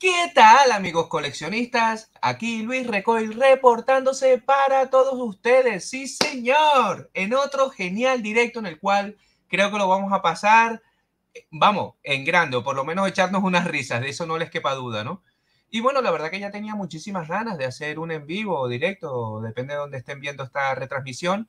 ¿Qué tal amigos coleccionistas? Aquí Luis Recoil reportándose para todos ustedes. Sí señor, en otro genial directo en el cual creo que lo vamos a pasar, eh, vamos, en grande, por lo menos echarnos unas risas, de eso no les quepa duda, ¿no? Y bueno, la verdad que ya tenía muchísimas ganas de hacer un en vivo o directo, depende de dónde estén viendo esta retransmisión,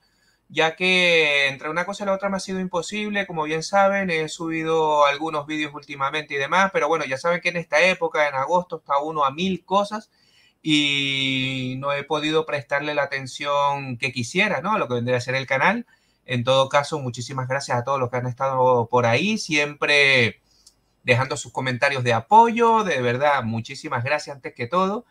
ya que entre una cosa y la otra me ha sido imposible, como bien saben, he subido algunos vídeos últimamente y demás, pero bueno, ya saben que en esta época, en agosto, está uno a mil cosas y no he podido prestarle la atención que quisiera, ¿no? A lo que vendría a ser el canal. En todo caso, muchísimas gracias a todos los que han estado por ahí, siempre dejando sus comentarios de apoyo, de verdad, muchísimas gracias antes que todo.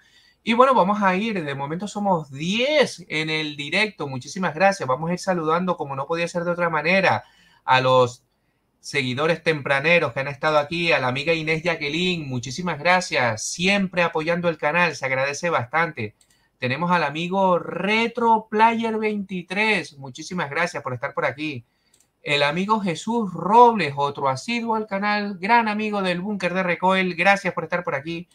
Y bueno, vamos a ir, de momento somos 10 en el directo, muchísimas gracias. Vamos a ir saludando, como no podía ser de otra manera, a los seguidores tempraneros que han estado aquí, a la amiga Inés Jacqueline, muchísimas gracias, siempre apoyando el canal, se agradece bastante. Tenemos al amigo Retro Player 23, muchísimas gracias por estar por aquí. El amigo Jesús Robles, otro asiduo al canal, gran amigo del Búnker de Recoil. gracias por estar por aquí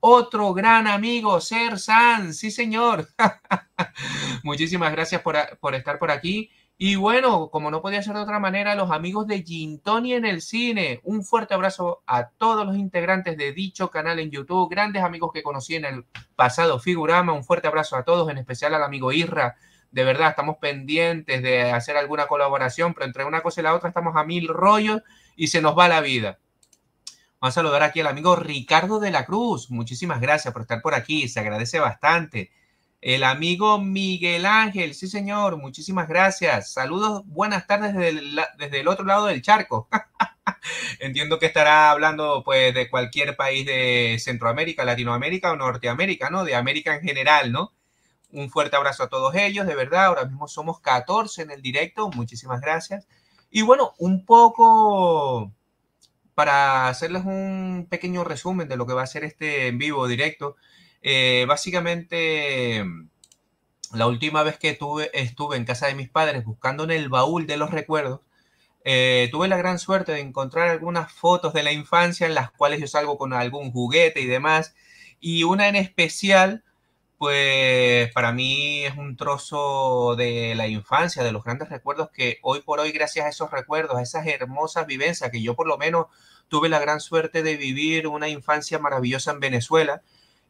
otro gran amigo, Ser San. Sí, señor. Muchísimas gracias por, estar por aquí. Y bueno, como no podía ser de otra manera, los amigos de Gintoni en el cine, un fuerte abrazo a todos los integrantes de dicho canal en YouTube, grandes amigos que conocí en el pasado Figurama, un fuerte abrazo a todos, en especial al amigo Irra. De verdad, estamos pendientes de hacer alguna colaboración, pero entre una cosa y la otra estamos a mil rollos y se nos va la vida. Vamos a saludar aquí al amigo Ricardo de la Cruz. Muchísimas gracias por estar por aquí. Se agradece bastante. El amigo Miguel Ángel, sí señor, muchísimas gracias. Saludos, buenas tardes desde el, otro lado del charco. Entiendo que estará hablando pues de cualquier país de Centroamérica, Latinoamérica o Norteamérica, ¿no? De América en general, ¿no? Un fuerte abrazo a todos ellos, de verdad. Ahora mismo somos 14 en el directo, muchísimas gracias. Y bueno, un poco para hacerles un pequeño resumen de lo que va a ser este en vivo directo. Eh, básicamente, mm, la última vez que estuve en casa de mis padres buscando en el baúl de los recuerdos, eh, tuve la gran suerte de encontrar algunas fotos de la infancia en las cuales yo salgo con algún juguete y demás. Y una en especial pues para mí es un trozo de la infancia, de los grandes recuerdos que hoy por hoy, gracias a esos recuerdos, a esas hermosas vivencias que yo por lo menos tuve la gran suerte de vivir una infancia maravillosa en Venezuela.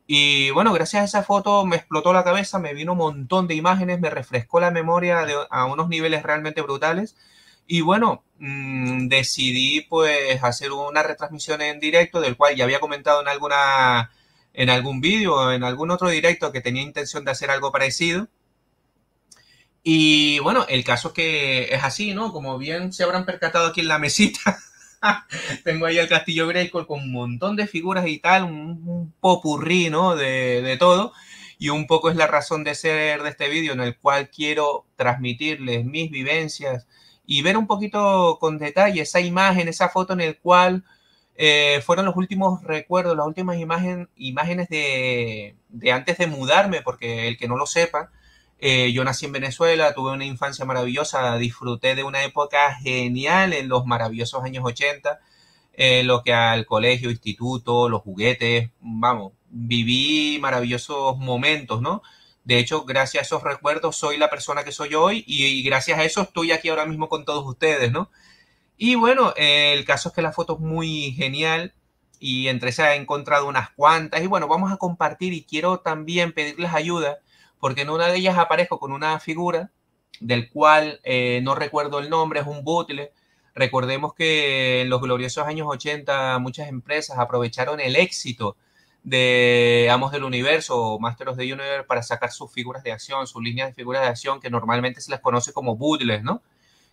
Y bueno, gracias a esa foto me explotó la cabeza, me vino un montón de imágenes, me refrescó la memoria a unos niveles realmente brutales. Y bueno, mm, decidí pues hacer una retransmisión en directo, del cual ya había comentado en alguna en algún vídeo o en algún otro directo que tenía intención de hacer algo parecido. Y bueno, el caso es que es así, ¿no? Como bien se habrán percatado aquí en la mesita, tengo ahí el castillo Greycore con un montón de figuras y tal, un, popurrí, ¿no? De, de todo. Y un poco es la razón de ser de este vídeo en el cual quiero transmitirles mis vivencias y ver un poquito con detalle esa imagen, esa foto en el cual eh, fueron los últimos recuerdos, las últimas imágenes de, antes de mudarme, porque el que no lo sepa, eh, yo nací en Venezuela, tuve una infancia maravillosa, disfruté de una época genial en los maravillosos años 80, eh, lo que al colegio, instituto, los juguetes, vamos, viví maravillosos momentos, ¿no? De hecho, gracias a esos recuerdos soy la persona que soy hoy y, y gracias a eso estoy aquí ahora mismo con todos ustedes, ¿no? Y bueno, eh, el caso es que la foto es muy genial y entre se ha encontrado unas cuantas. Y bueno, vamos a compartir y quiero también pedirles ayuda porque en una de ellas aparezco con una figura del cual eh, no recuerdo el nombre, es un butle. Recordemos que en los gloriosos años 80 muchas empresas aprovecharon el éxito de Amos del Universo o Masters of the Universe para sacar sus figuras de acción, sus líneas de figuras de acción que normalmente se las conoce como bootles, ¿no?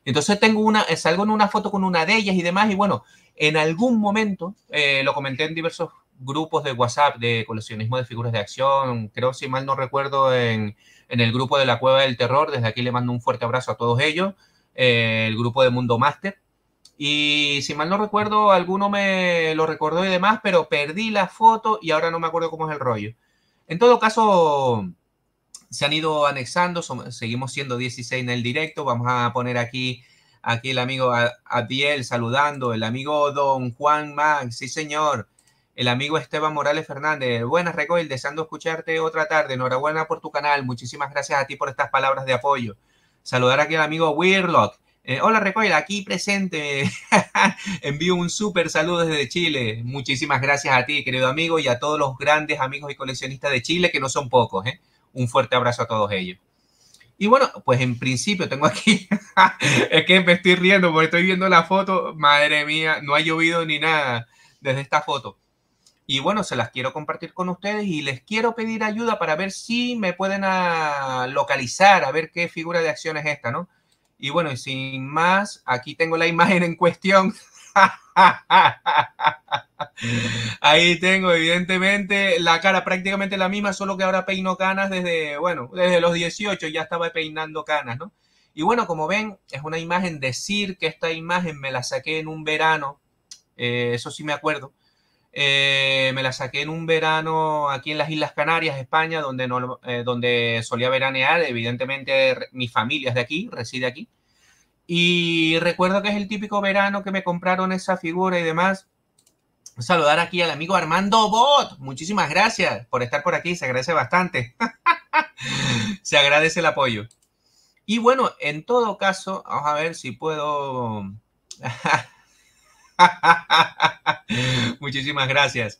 Entonces tengo una, eh, salgo en una foto con una de ellas y demás, y bueno, en algún momento, eh, lo comenté en diversos grupos de WhatsApp de coleccionismo de figuras de acción, creo si mal no recuerdo, en, el grupo de la Cueva del Terror, desde aquí le mando un fuerte abrazo a todos ellos, eh, el grupo de Mundo Master, y si mal no recuerdo, alguno me lo recordó y demás, pero perdí la foto y ahora no me acuerdo cómo es el rollo. En todo caso, se han ido anexando, seguimos siendo 16 en el directo, vamos a poner aquí, aquí el amigo Adiel saludando, el amigo Don Juan Max, sí señor, el amigo Esteban Morales Fernández, buenas Recoil, deseando escucharte otra tarde, enhorabuena por tu canal, muchísimas gracias a ti por estas palabras de apoyo. Saludar aquí al amigo Weirlock, eh, hola Recoil, aquí presente. Envío un súper saludo desde Chile. Muchísimas gracias a ti, querido amigo, y a todos los grandes amigos y coleccionistas de Chile, que no son pocos. ¿eh? un fuerte abrazo a todos ellos. Y bueno, pues en principio tengo aquí, es que me estoy riendo porque estoy viendo la foto, madre mía, no ha llovido ni nada desde esta foto. Y bueno, se las quiero compartir con ustedes y les quiero pedir ayuda para ver si me pueden ah, localizar, a ver qué figura de acción es esta, ¿no? Y bueno, y sin más, aquí tengo la imagen en cuestión. Ahí tengo, evidentemente, la cara prácticamente la misma, solo que ahora peino canas desde, bueno, desde los 18 ya estaba peinando canas, ¿no? Y bueno, como ven, es una imagen, decir que esta imagen me la saqué en un verano, eh, eso sí me acuerdo, eh, me la saqué en un verano aquí en las Islas Canarias, España, donde, eh, donde solía veranear, evidentemente mi familia es de aquí, reside aquí. Y recuerdo que es el típico verano que me compraron esa figura y demás. Saludar aquí al amigo Armando Bot. Muchísimas gracias por estar por aquí. Se agradece bastante. Se agradece el apoyo. Y bueno, en todo caso, vamos a ver si puedo... Muchísimas gracias.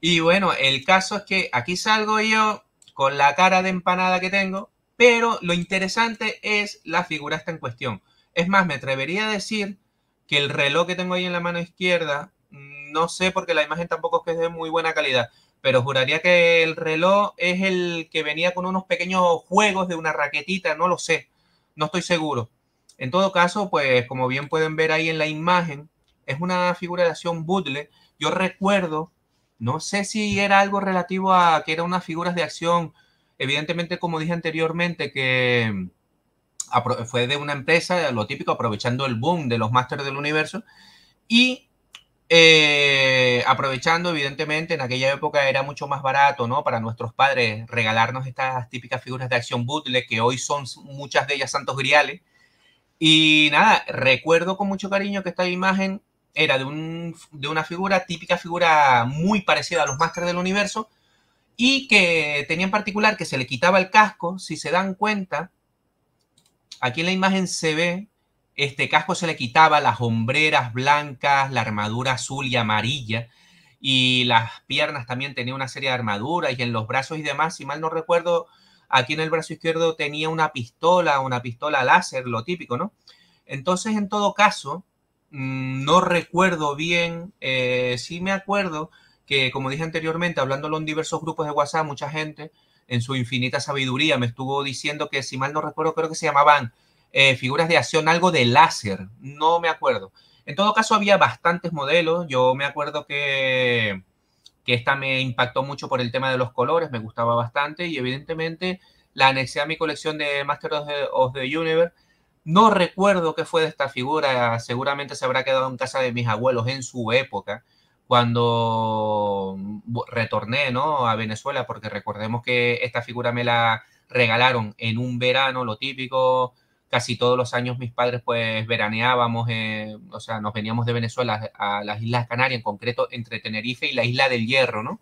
Y bueno, el caso es que aquí salgo yo con la cara de empanada que tengo, pero lo interesante es la figura está en cuestión. Es más, me atrevería a decir que el reloj que tengo ahí en la mano izquierda, no sé porque la imagen tampoco es que es de muy buena calidad, pero juraría que el reloj es el que venía con unos pequeños juegos de una raquetita, no lo sé, no estoy seguro. En todo caso, pues como bien pueden ver ahí en la imagen, es una figura de acción bootle. Yo recuerdo, no sé si era algo relativo a que eran unas figuras de acción, evidentemente como dije anteriormente, que fue de una empresa, lo típico, aprovechando el boom de los Masters del Universo y eh, aprovechando, evidentemente, en aquella época era mucho más barato, ¿no? Para nuestros padres regalarnos estas típicas figuras de acción bootle que hoy son muchas de ellas santos griales. Y nada, recuerdo con mucho cariño que esta imagen era de, un, de una figura, típica figura muy parecida a los Masters del Universo, y que tenía en particular que se le quitaba el casco, si se dan cuenta, Aquí en la imagen se ve, este casco se le quitaba las hombreras blancas, la armadura azul y amarilla, y las piernas también tenía una serie de armaduras, y en los brazos y demás, si mal no recuerdo, aquí en el brazo izquierdo tenía una pistola, una pistola láser, lo típico, ¿no? Entonces, en todo caso, mm, no recuerdo bien, eh, sí me acuerdo que, como dije anteriormente, hablándolo en diversos grupos de WhatsApp, mucha gente en su infinita sabiduría, me estuvo diciendo que, si mal no recuerdo, creo que se llamaban eh, figuras de acción, algo de láser, no me acuerdo. En todo caso, había bastantes modelos. Yo me acuerdo que, que esta me impactó mucho por el tema de los colores, me gustaba bastante y evidentemente la anexé a mi colección de Master the, of the Universe. No recuerdo qué fue de esta figura, seguramente se habrá quedado en casa de mis abuelos en su época cuando retorné ¿no? a Venezuela, porque recordemos que esta figura me la regalaron en un verano, lo típico, casi todos los años mis padres pues veraneábamos, eh, o sea, nos veníamos de Venezuela a las Islas Canarias, en concreto entre Tenerife y la Isla del Hierro, ¿no?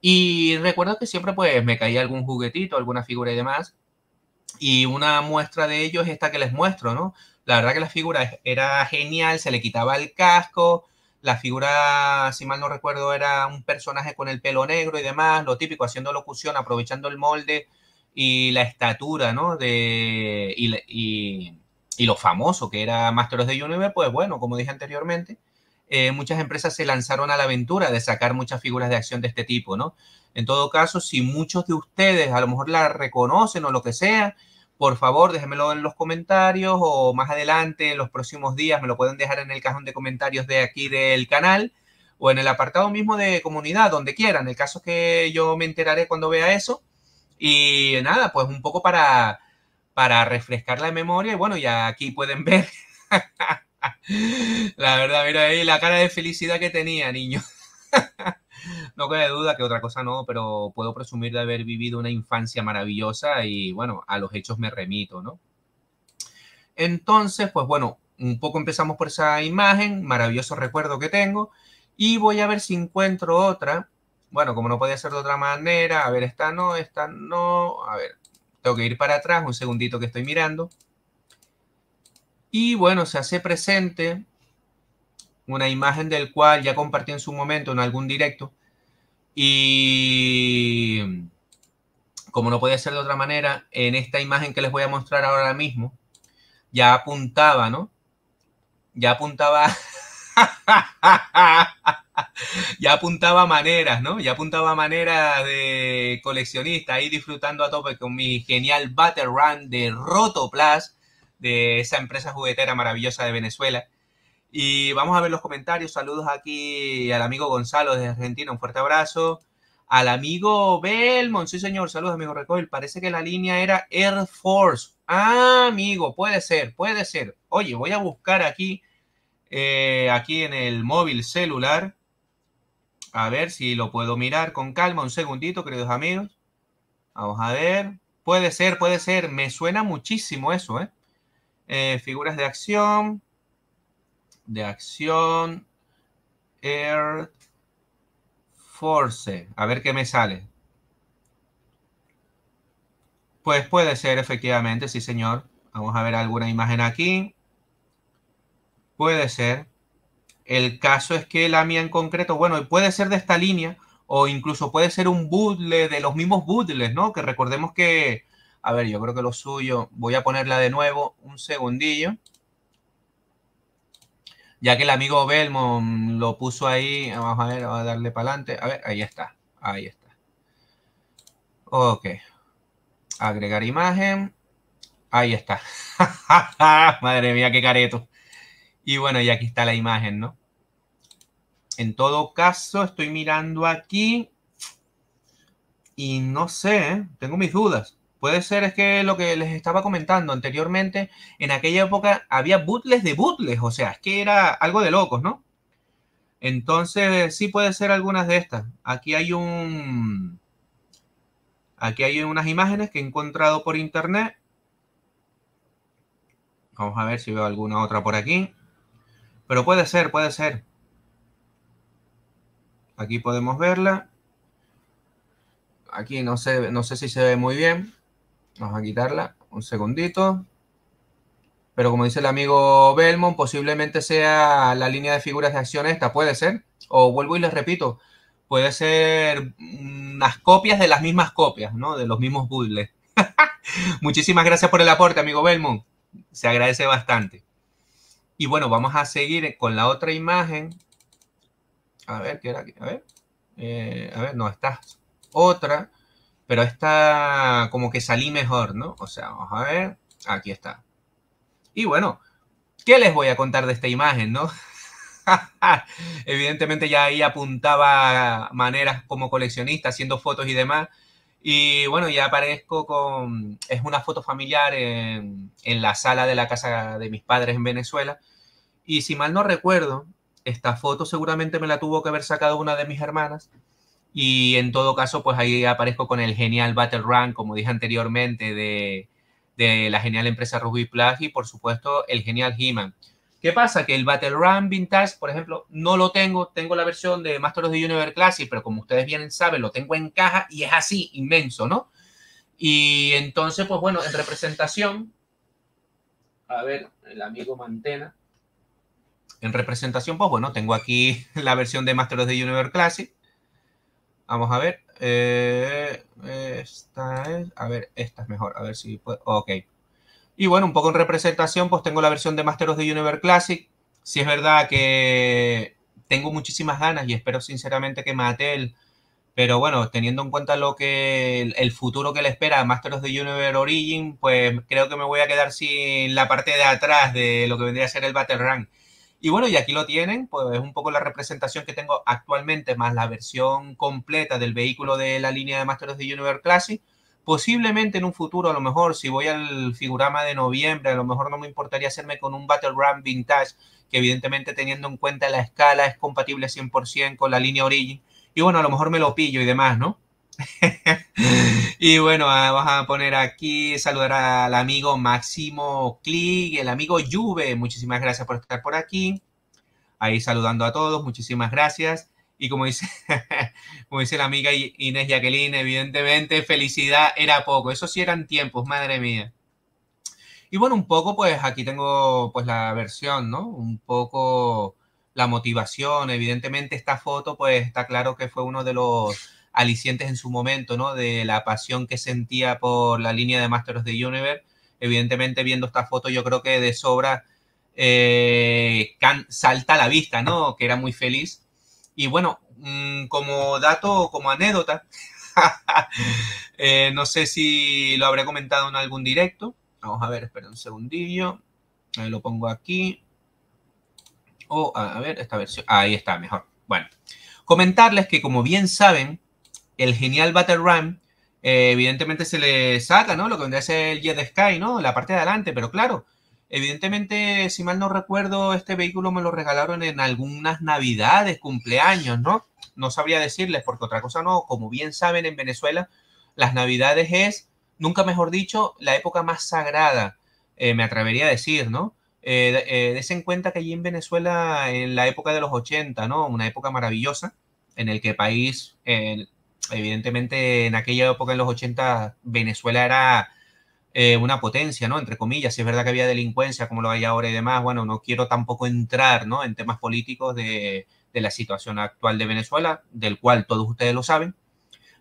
Y recuerdo que siempre pues me caía algún juguetito, alguna figura y demás, y una muestra de ellos es esta que les muestro, ¿no? La verdad que la figura era genial, se le quitaba el casco, la figura, si mal no recuerdo, era un personaje con el pelo negro y demás, lo típico, haciendo locución, aprovechando el molde y la estatura, ¿no? De, y, lo famoso que era Masters de Universe, pues bueno, como dije anteriormente, eh, muchas empresas se lanzaron a la aventura de sacar muchas figuras de acción de este tipo, ¿no? En todo caso, si muchos de ustedes a lo mejor la reconocen o lo que sea, por favor déjenmelo en los comentarios o más adelante, en los próximos días, me lo pueden dejar en el cajón de comentarios de aquí del canal o en el apartado mismo de comunidad, donde quieran. El caso es que yo me enteraré cuando vea eso. Y nada, pues un poco para, para refrescar la memoria. Y bueno, ya aquí pueden ver. la verdad, mira ahí la cara de felicidad que tenía, niño. no cabe duda que otra cosa no, pero puedo presumir de haber vivido una infancia maravillosa y bueno, a los hechos me remito, ¿no? Entonces, pues bueno, un poco empezamos por esa imagen, maravilloso recuerdo que tengo, y voy a ver si encuentro otra. Bueno, como no podía ser de otra manera, a ver, esta no, esta no, a ver, tengo que ir para atrás, un segundito que estoy mirando. Y bueno, se hace presente una imagen del cual ya compartí en su momento en algún directo. Y como no podía ser de otra manera, en esta imagen que les voy a mostrar ahora mismo, ya apuntaba, ¿no? Ya apuntaba, ya apuntaba maneras, ¿no? Ya apuntaba maneras de coleccionista, ahí disfrutando a tope con mi genial Battle Run de roto Rotoplas, de esa empresa juguetera maravillosa de Venezuela y vamos a ver los comentarios. Saludos aquí al amigo Gonzalo de Argentina. Un fuerte abrazo. Al amigo Belmont. Sí, señor. Saludos, amigo Recoil. Parece que la línea era Air Force. Ah, amigo. Puede ser, puede ser. Oye, voy a buscar aquí, eh, aquí en el móvil celular. A ver si lo puedo mirar con calma. Un segundito, queridos amigos. Vamos a ver. Puede ser, puede ser. Me suena muchísimo eso, eh, eh figuras de acción de acción, Air Force. A ver qué me sale. Pues puede ser, efectivamente, sí, señor. Vamos a ver alguna imagen aquí. Puede ser. El caso es que la mía en concreto, bueno, puede ser de esta línea o incluso puede ser un bootle de los mismos bootles, ¿no? Que recordemos que, a ver, yo creo que lo suyo, voy a ponerla de nuevo un segundillo ya que el amigo Belmont lo puso ahí, vamos a ver, vamos a darle para adelante. A ver, ahí está, ahí está. Ok. Agregar imagen. Ahí está. Madre mía, qué careto. Y bueno, y aquí está la imagen, ¿no? En todo caso, estoy mirando aquí y no sé, ¿eh? tengo mis dudas. Puede ser es que lo que les estaba comentando anteriormente, en aquella época había bootles de bootles, o sea, es que era algo de locos, ¿no? Entonces, sí puede ser algunas de estas. Aquí hay un... Aquí hay unas imágenes que he encontrado por internet. Vamos a ver si veo alguna otra por aquí. Pero puede ser, puede ser. Aquí podemos verla. Aquí no sé, no sé si se ve muy bien. Vamos a quitarla un segundito. Pero como dice el amigo Belmont, posiblemente sea la línea de figuras de acción esta, puede ser. O vuelvo y les repito, puede ser unas copias de las mismas copias, ¿no? De los mismos puzzles. Muchísimas gracias por el aporte, amigo Belmont. Se agradece bastante. Y bueno, vamos a seguir con la otra imagen. A ver, ¿qué era aquí? A ver. Eh, a ver, no, esta otra. Pero esta como que salí mejor, ¿no? O sea, vamos a ver. Aquí está. Y bueno, ¿qué les voy a contar de esta imagen, no? Evidentemente ya ahí apuntaba maneras como coleccionista, haciendo fotos y demás. Y bueno, ya aparezco con... Es una foto familiar en, en, la sala de la casa de mis padres en Venezuela. Y si mal no recuerdo, esta foto seguramente me la tuvo que haber sacado una de mis hermanas. Y en todo caso, pues ahí aparezco con el genial Battle Run, como dije anteriormente, de, la genial empresa Ruby Plus y por supuesto el genial He-Man. ¿Qué pasa? Que el Battle Run Vintage, por ejemplo, no lo tengo. Tengo la versión de Masters of the Universe Classic, pero como ustedes bien saben, lo tengo en caja y es así, inmenso, ¿no? Y entonces, pues bueno, en representación, a ver, el amigo Mantena. En representación, pues bueno, tengo aquí la versión de Masters of the Universe Classic Vamos a ver. Eh, esta es. A ver, esta es mejor. A ver si puedo. Ok. Y bueno, un poco en representación, pues tengo la versión de Master of the Universe Classic. Si es verdad que tengo muchísimas ganas y espero sinceramente que Mattel. Pero bueno, teniendo en cuenta lo que el futuro que le espera a Masters of the Universe Origin, pues creo que me voy a quedar sin la parte de atrás de lo que vendría a ser el Battle Run. Y bueno, y aquí lo tienen, pues es un poco la representación que tengo actualmente, más la versión completa del vehículo de la línea de Masters of the Universe Classic. Posiblemente en un futuro, a lo mejor, si voy al figurama de noviembre, a lo mejor no me importaría hacerme con un Battle Ram Vintage, que evidentemente teniendo en cuenta la escala es compatible 100% con la línea Origin. Y bueno, a lo mejor me lo pillo y demás, ¿no? y bueno, ah, vamos a poner aquí, saludar al amigo Máximo Click, el amigo Juve, muchísimas gracias por estar por aquí. Ahí saludando a todos, muchísimas gracias. Y como dice, como dice la amiga Inés Jacqueline, evidentemente felicidad era poco. Eso sí eran tiempos, madre mía. Y bueno, un poco pues aquí tengo pues la versión, ¿no? Un poco la motivación. Evidentemente esta foto pues está claro que fue uno de los alicientes en su momento, ¿no? De la pasión que sentía por la línea de Masters de Universe. Evidentemente, viendo esta foto, yo creo que de sobra eh, salta a la vista, ¿no? Que era muy feliz. Y bueno, mm, como dato, como anécdota, eh, no sé si lo habré comentado en algún directo. Vamos a ver, espera un segundillo. lo pongo aquí. oh, a ver, esta versión. Ahí está, mejor. Bueno, comentarles que como bien saben, el genial Battle Ram, eh, evidentemente se le saca, ¿no? Lo que es a el Jet Sky, ¿no? La parte de adelante, pero claro, evidentemente, si mal no recuerdo, este vehículo me lo regalaron en algunas navidades, cumpleaños, ¿no? No sabría decirles, porque otra cosa no, como bien saben en Venezuela, las navidades es, nunca mejor dicho, la época más sagrada, eh, me atrevería a decir, ¿no? Eh, eh en cuenta que allí en Venezuela, en la época de los 80, ¿no? Una época maravillosa, en el que el país, evidentemente en aquella época, en los 80, Venezuela era eh, una potencia, ¿no? Entre comillas, si es verdad que había delincuencia como lo hay ahora y demás, bueno, no quiero tampoco entrar, ¿no? En temas políticos de, de la situación actual de Venezuela, del cual todos ustedes lo saben.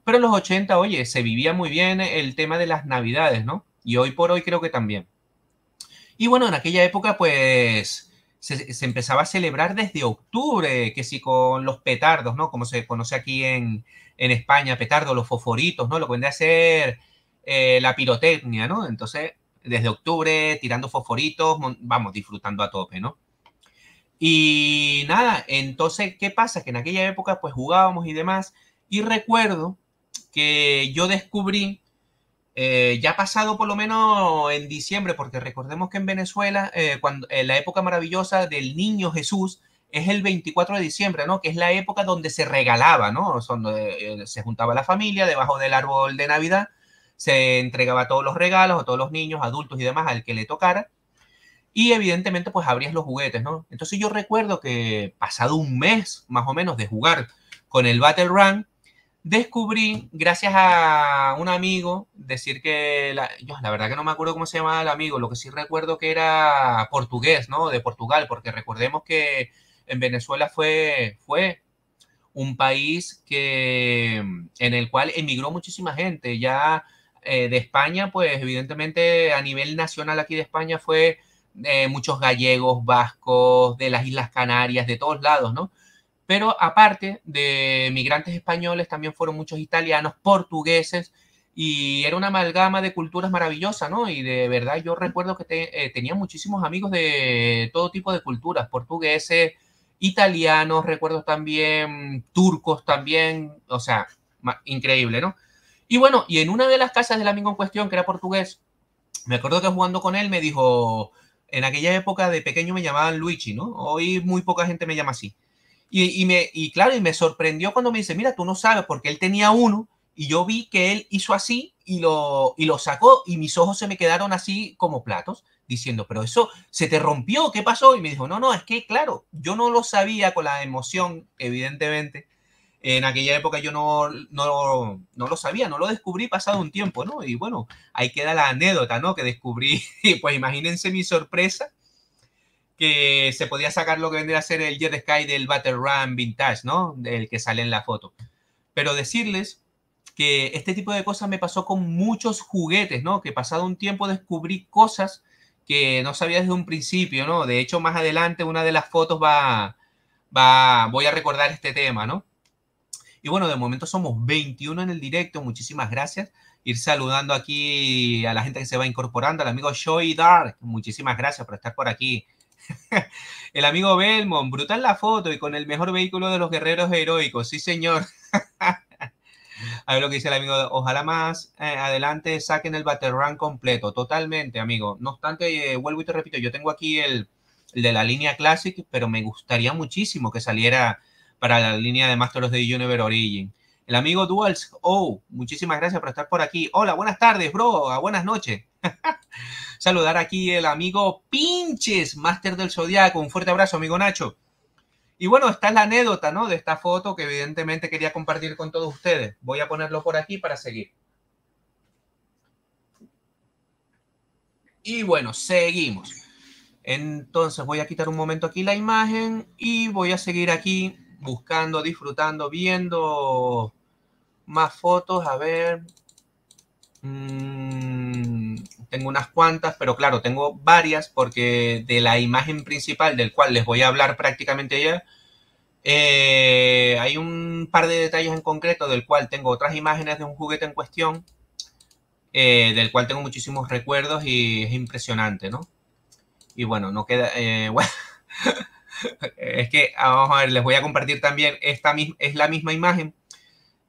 Pero en los 80, oye, se vivía muy bien el tema de las navidades, ¿no? Y hoy por hoy creo que también. Y bueno, en aquella época, pues se, empezaba a celebrar desde octubre, que sí con los petardos, ¿no? Como se conoce aquí en, en España, petardo los foforitos, ¿no? Lo que hacer eh, la pirotecnia, ¿no? Entonces, desde octubre, tirando fosforitos, vamos, disfrutando a tope, ¿no? Y nada, entonces, ¿qué pasa? Que en aquella época, pues jugábamos y demás. Y recuerdo que yo descubrí eh, ya ha pasado por lo menos en diciembre, porque recordemos que en Venezuela, eh, cuando, eh, la época maravillosa del niño Jesús, es el 24 de diciembre, ¿no? Que es la época donde se regalaba, ¿no? se juntaba la familia debajo del árbol de Navidad, se entregaba todos los regalos a todos los niños, adultos y demás, al que le tocara. Y evidentemente, pues abrías los juguetes, ¿no? Entonces yo recuerdo que pasado un mes más o menos de jugar con el Battle Run, descubrí, gracias a un amigo, decir que, la, la verdad que no me acuerdo cómo se llamaba el amigo, lo que sí recuerdo que era portugués, ¿no? De Portugal, porque recordemos que en Venezuela fue, fue un país que, en el cual emigró muchísima gente, ya eh, de España, pues evidentemente a nivel nacional aquí de España fue eh, muchos gallegos, vascos, de las Islas Canarias, de todos lados, ¿no? Pero aparte de migrantes españoles, también fueron muchos italianos, portugueses, y era una amalgama de culturas maravillosa, ¿no? Y de verdad yo recuerdo que eh, tenía muchísimos amigos de todo tipo de culturas, portugueses, italianos, recuerdo también turcos también, o sea, increíble, ¿no? Y bueno, y en una de las casas del amigo en cuestión, que era portugués, me acuerdo que jugando con él me dijo, en aquella época de pequeño me llamaban Luigi, ¿no? Hoy muy poca gente me llama así. Y, me, y claro, y me sorprendió cuando me dice, mira, tú no sabes, porque él tenía uno y yo vi que él hizo así y lo, y lo sacó y mis ojos se me quedaron así como platos, diciendo, pero eso se te rompió, ¿qué pasó? Y me dijo, no, no, es que claro, yo no lo sabía con la emoción, evidentemente. En aquella época yo no, no, no lo sabía, no lo descubrí pasado un tiempo, ¿no? Y bueno, ahí queda la anécdota, ¿no? Que descubrí, pues imagínense mi sorpresa que se podía sacar lo que vendría a ser el Jet Sky del Battle Run Vintage, ¿no? Del que sale en la foto. Pero decirles que este tipo de cosas me pasó con muchos juguetes, ¿no? Que pasado un tiempo descubrí cosas que no sabía desde un principio, ¿no? De hecho, más adelante una de las fotos va, va, voy a recordar este tema, ¿no? Y bueno, de momento somos 21 en el directo, muchísimas gracias. Ir saludando aquí a la gente que se va incorporando, al amigo Joy Dark, muchísimas gracias por estar por aquí el amigo Belmont, brutal la foto y con el mejor vehículo de los guerreros heroicos. Sí, señor. A ver lo que dice el amigo. Ojalá más eh, adelante saquen el Battle Run completo. Totalmente, amigo. No obstante, eh, vuelvo y te repito, yo tengo aquí el, de la línea Classic, pero me gustaría muchísimo que saliera para la línea de Masters of the Universe Origin. El amigo Duals, oh, muchísimas gracias por estar por aquí. Hola, buenas tardes, bro. Ah, buenas noches. saludar aquí el amigo Pinches, Master del Zodiaco. Un fuerte abrazo, amigo Nacho. Y bueno, está la anécdota, ¿no? De esta foto que evidentemente quería compartir con todos ustedes. Voy a ponerlo por aquí para seguir. Y bueno, seguimos. Entonces voy a quitar un momento aquí la imagen y voy a seguir aquí buscando, disfrutando, viendo más fotos. A ver. Mm, tengo unas cuantas, pero claro, tengo varias porque de la imagen principal del cual les voy a hablar prácticamente ya, eh, hay un par de detalles en concreto del cual tengo otras imágenes de un juguete en cuestión, eh, del cual tengo muchísimos recuerdos y es impresionante, ¿no? Y bueno, no queda... Eh, es que, ah, vamos a ver, les voy a compartir también esta es la misma imagen,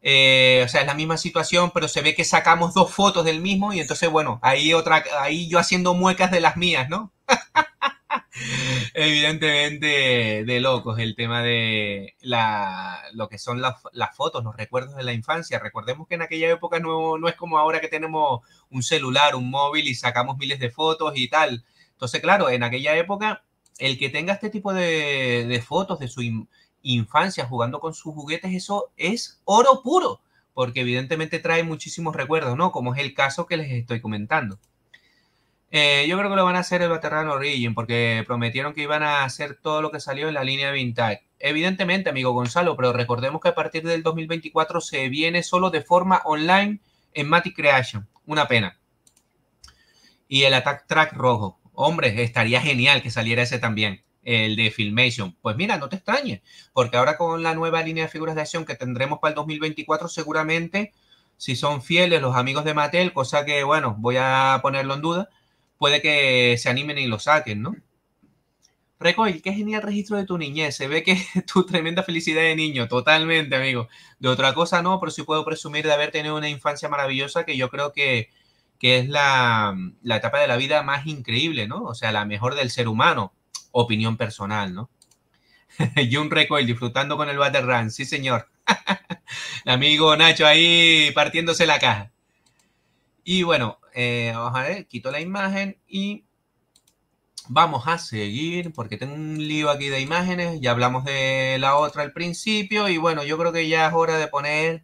eh, o sea, es la misma situación, pero se ve que sacamos dos fotos del mismo y entonces, bueno, ahí otra, ahí yo haciendo muecas de las mías, ¿no? Evidentemente de locos el tema de la, lo que son las, fotos, los recuerdos de la infancia. Recordemos que en aquella época no, no es como ahora que tenemos un celular, un móvil y sacamos miles de fotos y tal. Entonces, claro, en aquella época el que tenga este tipo de fotos de su, infancia jugando con sus juguetes, eso es oro puro, porque evidentemente trae muchísimos recuerdos, ¿no? Como es el caso que les estoy comentando. Eh, yo creo que lo van a hacer el veterano Origin, porque prometieron que iban a hacer todo lo que salió en la línea vintage. Evidentemente, amigo Gonzalo, pero recordemos que a partir del 2024 se viene solo de forma online en Matic Creation. Una pena. Y el Attack Track rojo. Hombre, estaría genial que saliera ese también el de Filmation. Pues mira, no te extrañes, porque ahora con la nueva línea de figuras de acción que tendremos para el 2024, seguramente, si son fieles los amigos de Mattel, cosa que, bueno, voy a ponerlo en duda, puede que se animen y lo saquen, ¿no? Recoil, qué genial registro de tu niñez. Se ve que tu tremenda felicidad de niño, totalmente, amigo. De otra cosa no, pero sí puedo presumir de haber tenido una infancia maravillosa que yo creo que, es la, la etapa de la vida más increíble, ¿no? O sea, la mejor del ser humano opinión personal, ¿no? Y un Recoil, disfrutando con el water Run, sí señor. el amigo Nacho ahí partiéndose la caja. Y bueno, eh, vamos a ver, quito la imagen y vamos a seguir porque tengo un lío aquí de imágenes. Ya hablamos de la otra al principio y bueno, yo creo que ya es hora de poner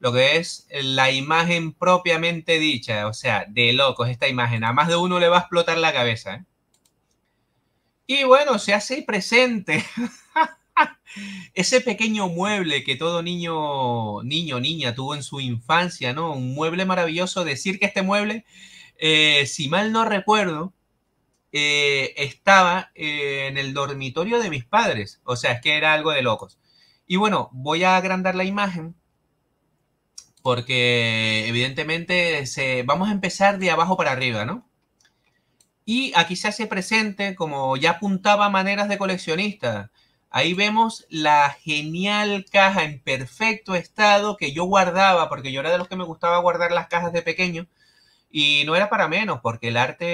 lo que es la imagen propiamente dicha. O sea, de locos esta imagen. A más de uno le va a explotar la cabeza. ¿eh? Y bueno, se hace presente ese pequeño mueble que todo niño, niño, niña tuvo en su infancia, ¿no? Un mueble maravilloso. Decir que este mueble, eh, si mal no recuerdo, eh, estaba eh, en el dormitorio de mis padres. O sea, es que era algo de locos. Y bueno, voy a agrandar la imagen porque evidentemente se, vamos a empezar de abajo para arriba, ¿no? Y aquí se hace presente, como ya apuntaba, maneras de coleccionista. Ahí vemos la genial caja en perfecto estado que yo guardaba, porque yo era de los que me gustaba guardar las cajas de pequeño. Y no era para menos, porque el arte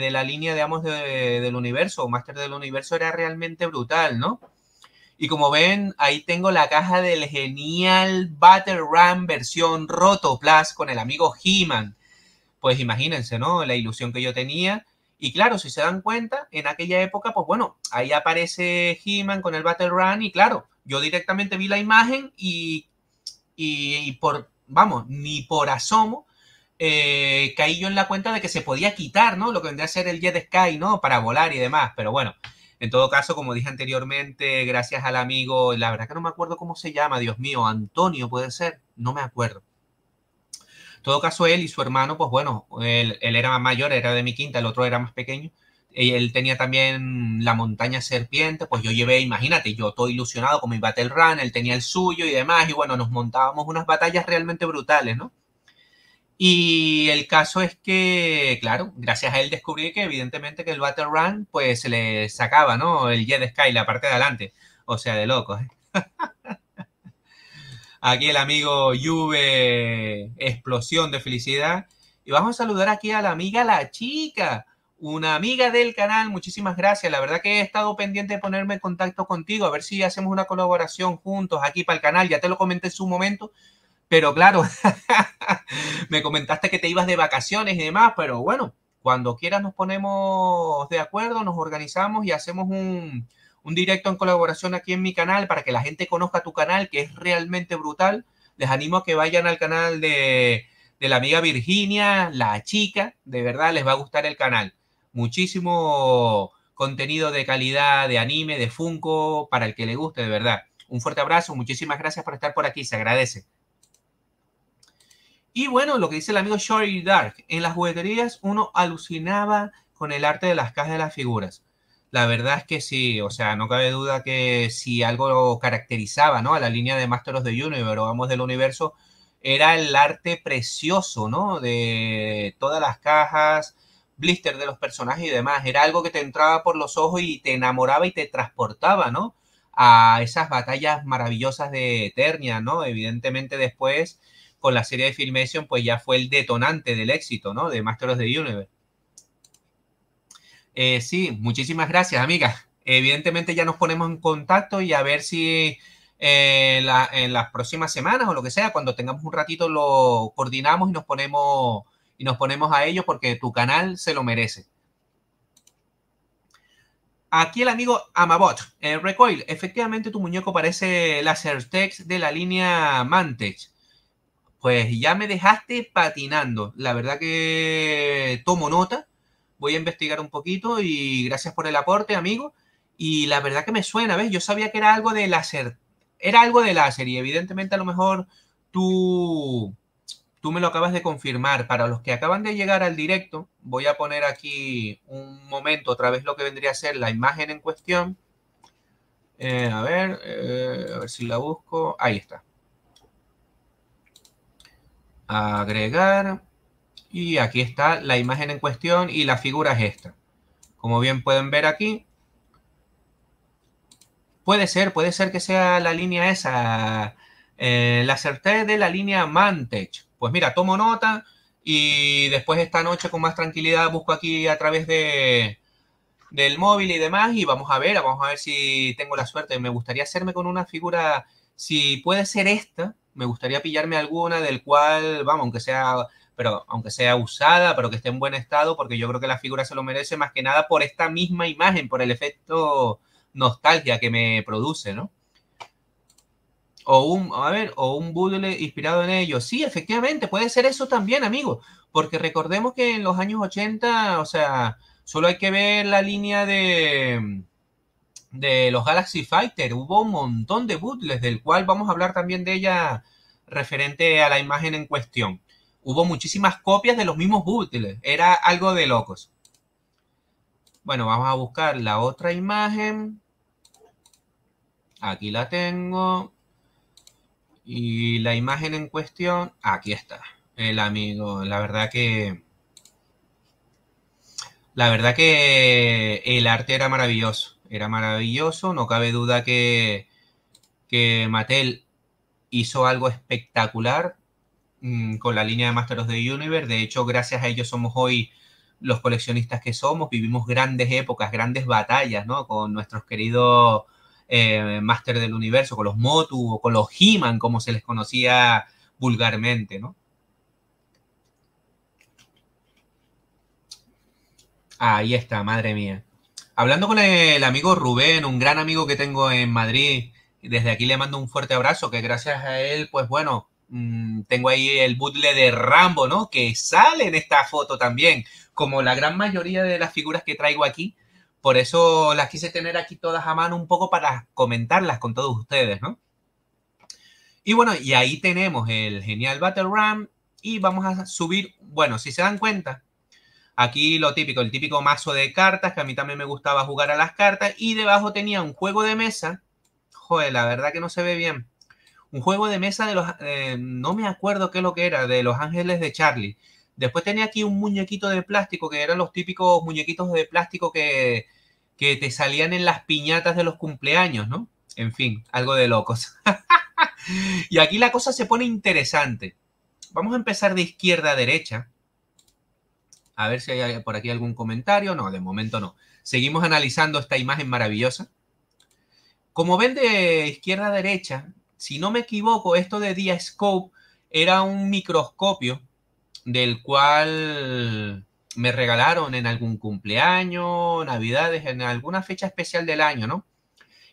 de la línea de Amos del Universo o Master del Universo era realmente brutal, ¿no? Y como ven, ahí tengo la caja del genial Battle Ram versión Rotoplas con el amigo He-Man. Pues imagínense, ¿no? La ilusión que yo tenía y claro, si se dan cuenta, en aquella época, pues bueno, ahí aparece He-Man con el Battle Run y claro, yo directamente vi la imagen y, y, por, vamos, ni por asomo eh, caí yo en la cuenta de que se podía quitar, ¿no? Lo que vendría a ser el Jet Sky, ¿no? Para volar y demás, pero bueno. En todo caso, como dije anteriormente, gracias al amigo, la verdad que no me acuerdo cómo se llama, Dios mío, Antonio puede ser, no me acuerdo todo caso, él y su hermano, pues bueno, él, él era mayor, era de mi quinta, el otro era más pequeño. Él tenía también la montaña serpiente, pues yo llevé, imagínate, yo todo ilusionado con mi battle run, él tenía el suyo y demás, y bueno, nos montábamos unas batallas realmente brutales, ¿no? Y el caso es que, claro, gracias a él descubrí que evidentemente que el Battle Run pues se le sacaba, ¿no? El Jet Sky, la parte de adelante. O sea, de locos. ¿eh? Aquí el amigo Juve Explosión de Felicidad. Y vamos a saludar aquí a la amiga La Chica, una amiga del canal. Muchísimas gracias. La verdad que he estado pendiente de ponerme en contacto contigo, a ver si hacemos una colaboración juntos aquí para el canal. Ya te lo comenté en su momento. Pero claro, me comentaste que te ibas de vacaciones y demás, pero bueno, cuando quieras nos ponemos de acuerdo, nos organizamos y hacemos un, un directo en colaboración aquí en mi canal para que la gente conozca tu canal, que es realmente brutal. Les animo a que vayan al canal de, la amiga Virginia, la chica, de verdad les va a gustar el canal. Muchísimo contenido de calidad, de anime, de Funko, para el que le guste, de verdad. Un fuerte abrazo, muchísimas gracias por estar por aquí, se agradece. Y bueno, lo que dice el amigo Shory Dark, en las jugueterías uno alucinaba con el arte de las cajas de las figuras la verdad es que sí, o sea, no cabe duda que si algo caracterizaba ¿no? a la línea de of the Universe o Vamos del Universo, era el arte precioso, ¿no? De todas las cajas, blister de los personajes y demás. Era algo que te entraba por los ojos y te enamoraba y te transportaba, ¿no? A esas batallas maravillosas de Eternia, ¿no? Evidentemente después, con la serie de Filmation, pues ya fue el detonante del éxito, ¿no? De Master of the Universe. Eh, sí, muchísimas gracias, amiga. Evidentemente ya nos ponemos en contacto y a ver si eh, en las próximas semanas o lo que sea, cuando tengamos un ratito lo coordinamos y nos ponemos y nos ponemos a ello porque tu canal se lo merece. Aquí el amigo Amabot, eh, Recoil, efectivamente tu muñeco parece la Certex de la línea Mantech. Pues ya me dejaste patinando. La verdad que tomo nota voy a investigar un poquito y gracias por el aporte, amigo. Y la verdad que me suena, ¿ves? Yo sabía que era algo de láser. Era algo de láser y evidentemente a lo mejor tú, tú me lo acabas de confirmar. Para los que acaban de llegar al directo, voy a poner aquí un momento otra vez lo que vendría a ser la imagen en cuestión. Eh, a ver, eh, a ver si la busco. Ahí está. Agregar. Y aquí está la imagen en cuestión y la figura es esta. Como bien pueden ver aquí, puede ser, puede ser que sea la línea esa, eh, la certeza de la línea Mantech. Pues mira, tomo nota y después esta noche con más tranquilidad busco aquí a través de, del móvil y demás y vamos a ver, vamos a ver si tengo la suerte. Me gustaría hacerme con una figura, si puede ser esta, me gustaría pillarme alguna del cual, vamos, aunque sea pero aunque sea usada, pero que esté en buen estado, porque yo creo que la figura se lo merece más que nada por esta misma imagen, por el efecto nostalgia que me produce, ¿no? O un, a ver, o un bootle inspirado en ello. Sí, efectivamente, puede ser eso también, amigo, porque recordemos que en los años 80, o sea, solo hay que ver la línea de de los Galaxy Fighter. Hubo un montón de bootles, del cual vamos a hablar también de ella referente a la imagen en cuestión hubo muchísimas copias de los mismos útiles. Era algo de locos. Bueno, vamos a buscar la otra imagen. Aquí la tengo. Y la imagen en cuestión, aquí está. El amigo, la verdad que... La verdad que el arte era maravilloso. Era maravilloso. No cabe duda que, que Mattel hizo algo espectacular Mm, con la línea de masters of the Universe. De hecho, gracias a ellos somos hoy los coleccionistas que somos. Vivimos grandes épocas, grandes batallas, ¿no? Con nuestros queridos eh, del Universo, con los Motu o con los He-Man, como se les conocía vulgarmente, ¿no? Ahí está, madre mía. Hablando con el amigo Rubén, un gran amigo que tengo en Madrid, desde aquí le mando un fuerte abrazo, que gracias a él, pues bueno, Mm, tengo ahí el bootle de Rambo, ¿no? Que sale en esta foto también, como la gran mayoría de las figuras que traigo aquí. Por eso las quise tener aquí todas a mano un poco para comentarlas con todos ustedes, ¿no? Y bueno, y ahí tenemos el genial Battle Ram y vamos a subir, bueno, si se dan cuenta, aquí lo típico, el típico mazo de cartas, que a mí también me gustaba jugar a las cartas y debajo tenía un juego de mesa. Joder, la verdad que no se ve bien un juego de mesa de los, eh, no me acuerdo qué es lo que era, de Los Ángeles de Charlie. Después tenía aquí un muñequito de plástico, que eran los típicos muñequitos de plástico que, que te salían en las piñatas de los cumpleaños, ¿no? En fin, algo de locos. y aquí la cosa se pone interesante. Vamos a empezar de izquierda a derecha. A ver si hay por aquí algún comentario. No, de momento no. Seguimos analizando esta imagen maravillosa. Como ven de izquierda a derecha, si no me equivoco, esto de Diascope era un microscopio del cual me regalaron en algún cumpleaños, navidades, en alguna fecha especial del año, ¿no?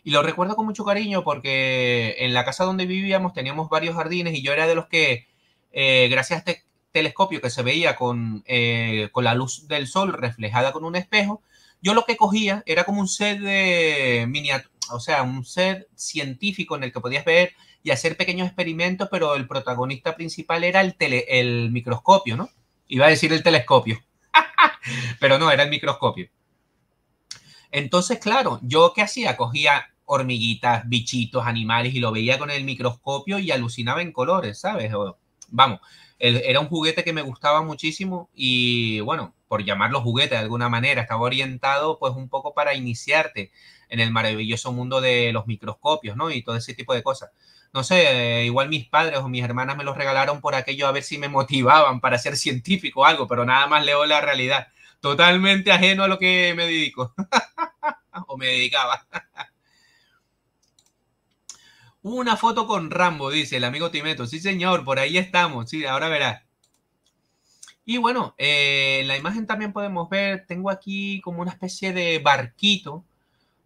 Y lo recuerdo con mucho cariño porque en la casa donde vivíamos teníamos varios jardines y yo era de los que, eh, gracias a este telescopio que se veía con, eh, con la luz del sol reflejada con un espejo, yo lo que cogía era como un set de miniatura, o sea, un ser científico en el que podías ver y hacer pequeños experimentos, pero el protagonista principal era el, tele, el microscopio, ¿no? Iba a decir el telescopio, pero no, era el microscopio. Entonces, claro, yo qué hacía? Cogía hormiguitas, bichitos, animales y lo veía con el microscopio y alucinaba en colores, ¿sabes? vamos, era un juguete que me gustaba muchísimo y bueno, por llamarlo juguete de alguna manera, estaba orientado pues un poco para iniciarte en el maravilloso mundo de los microscopios, ¿no? Y todo ese tipo de cosas. No sé, eh, igual mis padres o mis hermanas me los regalaron por aquello a ver si me motivaban para ser científico o algo, pero nada más leo la realidad. Totalmente ajeno a lo que me dedico o me dedicaba. Una foto con Rambo, dice el amigo Timeto. Sí, señor, por ahí estamos. Sí, ahora verás. Y bueno, eh, en la imagen también podemos ver, tengo aquí como una especie de barquito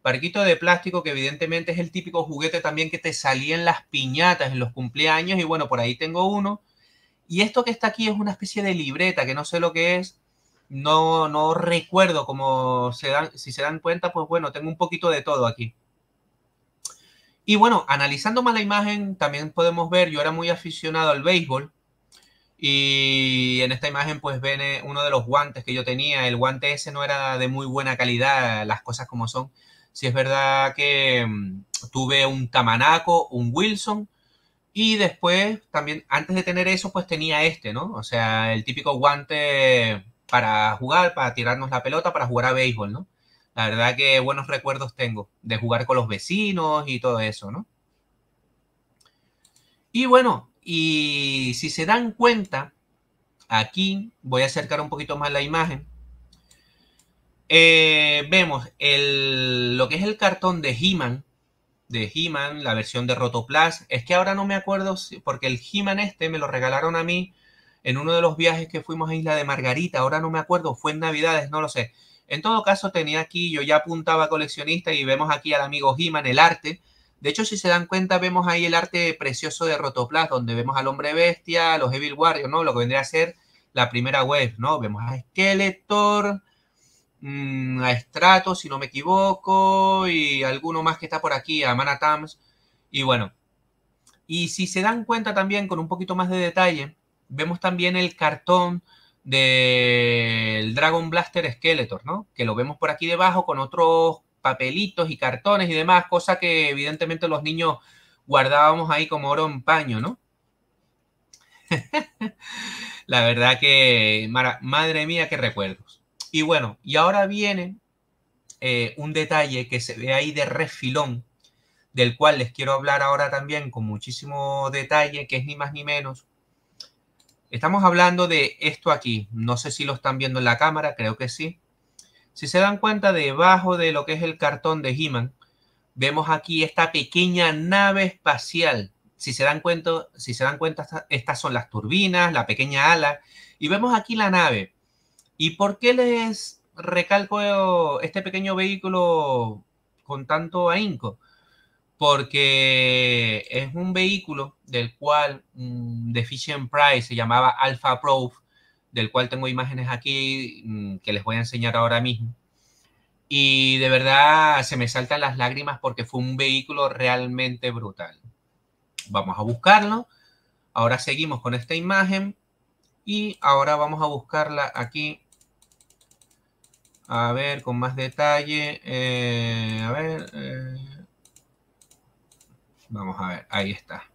barquito de plástico que evidentemente es el típico juguete también que te salía en las piñatas, en los cumpleaños, y bueno, por ahí tengo uno. Y esto que está aquí es una especie de libreta, que no sé lo que es, no, no recuerdo cómo se dan, si se dan cuenta, pues bueno, tengo un poquito de todo aquí. Y bueno, analizando más la imagen, también podemos ver, yo era muy aficionado al béisbol, y en esta imagen pues ven uno de los guantes que yo tenía, el guante ese no era de muy buena calidad, las cosas como son, si es verdad que mm, tuve un Tamanaco, un Wilson, y después también, antes de tener eso, pues tenía este, ¿no? O sea, el típico guante para jugar, para tirarnos la pelota, para jugar a béisbol, ¿no? La verdad que buenos recuerdos tengo de jugar con los vecinos y todo eso, ¿no? Y bueno, y si se dan cuenta, aquí voy a acercar un poquito más la imagen. Eh, vemos el, lo que es el cartón de He-Man, de he la versión de Rotoplas. Es que ahora no me acuerdo, porque el He-Man este me lo regalaron a mí en uno de los viajes que fuimos a Isla de Margarita. Ahora no me acuerdo, fue en Navidades, no lo sé. En todo caso, tenía aquí, yo ya apuntaba coleccionista y vemos aquí al amigo He-Man, el arte. De hecho, si se dan cuenta, vemos ahí el arte precioso de Rotoplas, donde vemos al hombre bestia, los Evil Warriors, ¿no? Lo que vendría a ser la primera web, ¿no? Vemos a Skeletor, a estratos, si no me equivoco, y alguno más que está por aquí, a Manatams. Y bueno, y si se dan cuenta también con un poquito más de detalle, vemos también el cartón del Dragon Blaster Skeletor, ¿no? Que lo vemos por aquí debajo con otros papelitos y cartones y demás, cosa que evidentemente los niños guardábamos ahí como oro en paño, ¿no? La verdad que, madre mía, qué recuerdos. Y bueno, y ahora viene eh, un detalle que se ve ahí de refilón, del cual les quiero hablar ahora también con muchísimo detalle, que es ni más ni menos. Estamos hablando de esto aquí. No sé si lo están viendo en la cámara, creo que sí. Si se dan cuenta, debajo de lo que es el cartón de he vemos aquí esta pequeña nave espacial. Si se dan cuenta, si se dan cuenta estas son las turbinas, la pequeña ala. Y vemos aquí la nave. ¿Y por qué les recalco este pequeño vehículo con tanto ahínco? Porque es un vehículo del cual mmm, Deficient Price se llamaba Alpha Pro, del cual tengo imágenes aquí mm, que les voy a enseñar ahora mismo. Y de verdad se me saltan las lágrimas porque fue un vehículo realmente brutal. Vamos a buscarlo. Ahora seguimos con esta imagen y ahora vamos a buscarla aquí a ver, con más detalle. Eh, a ver. Eh. vamos a ver, ahí está.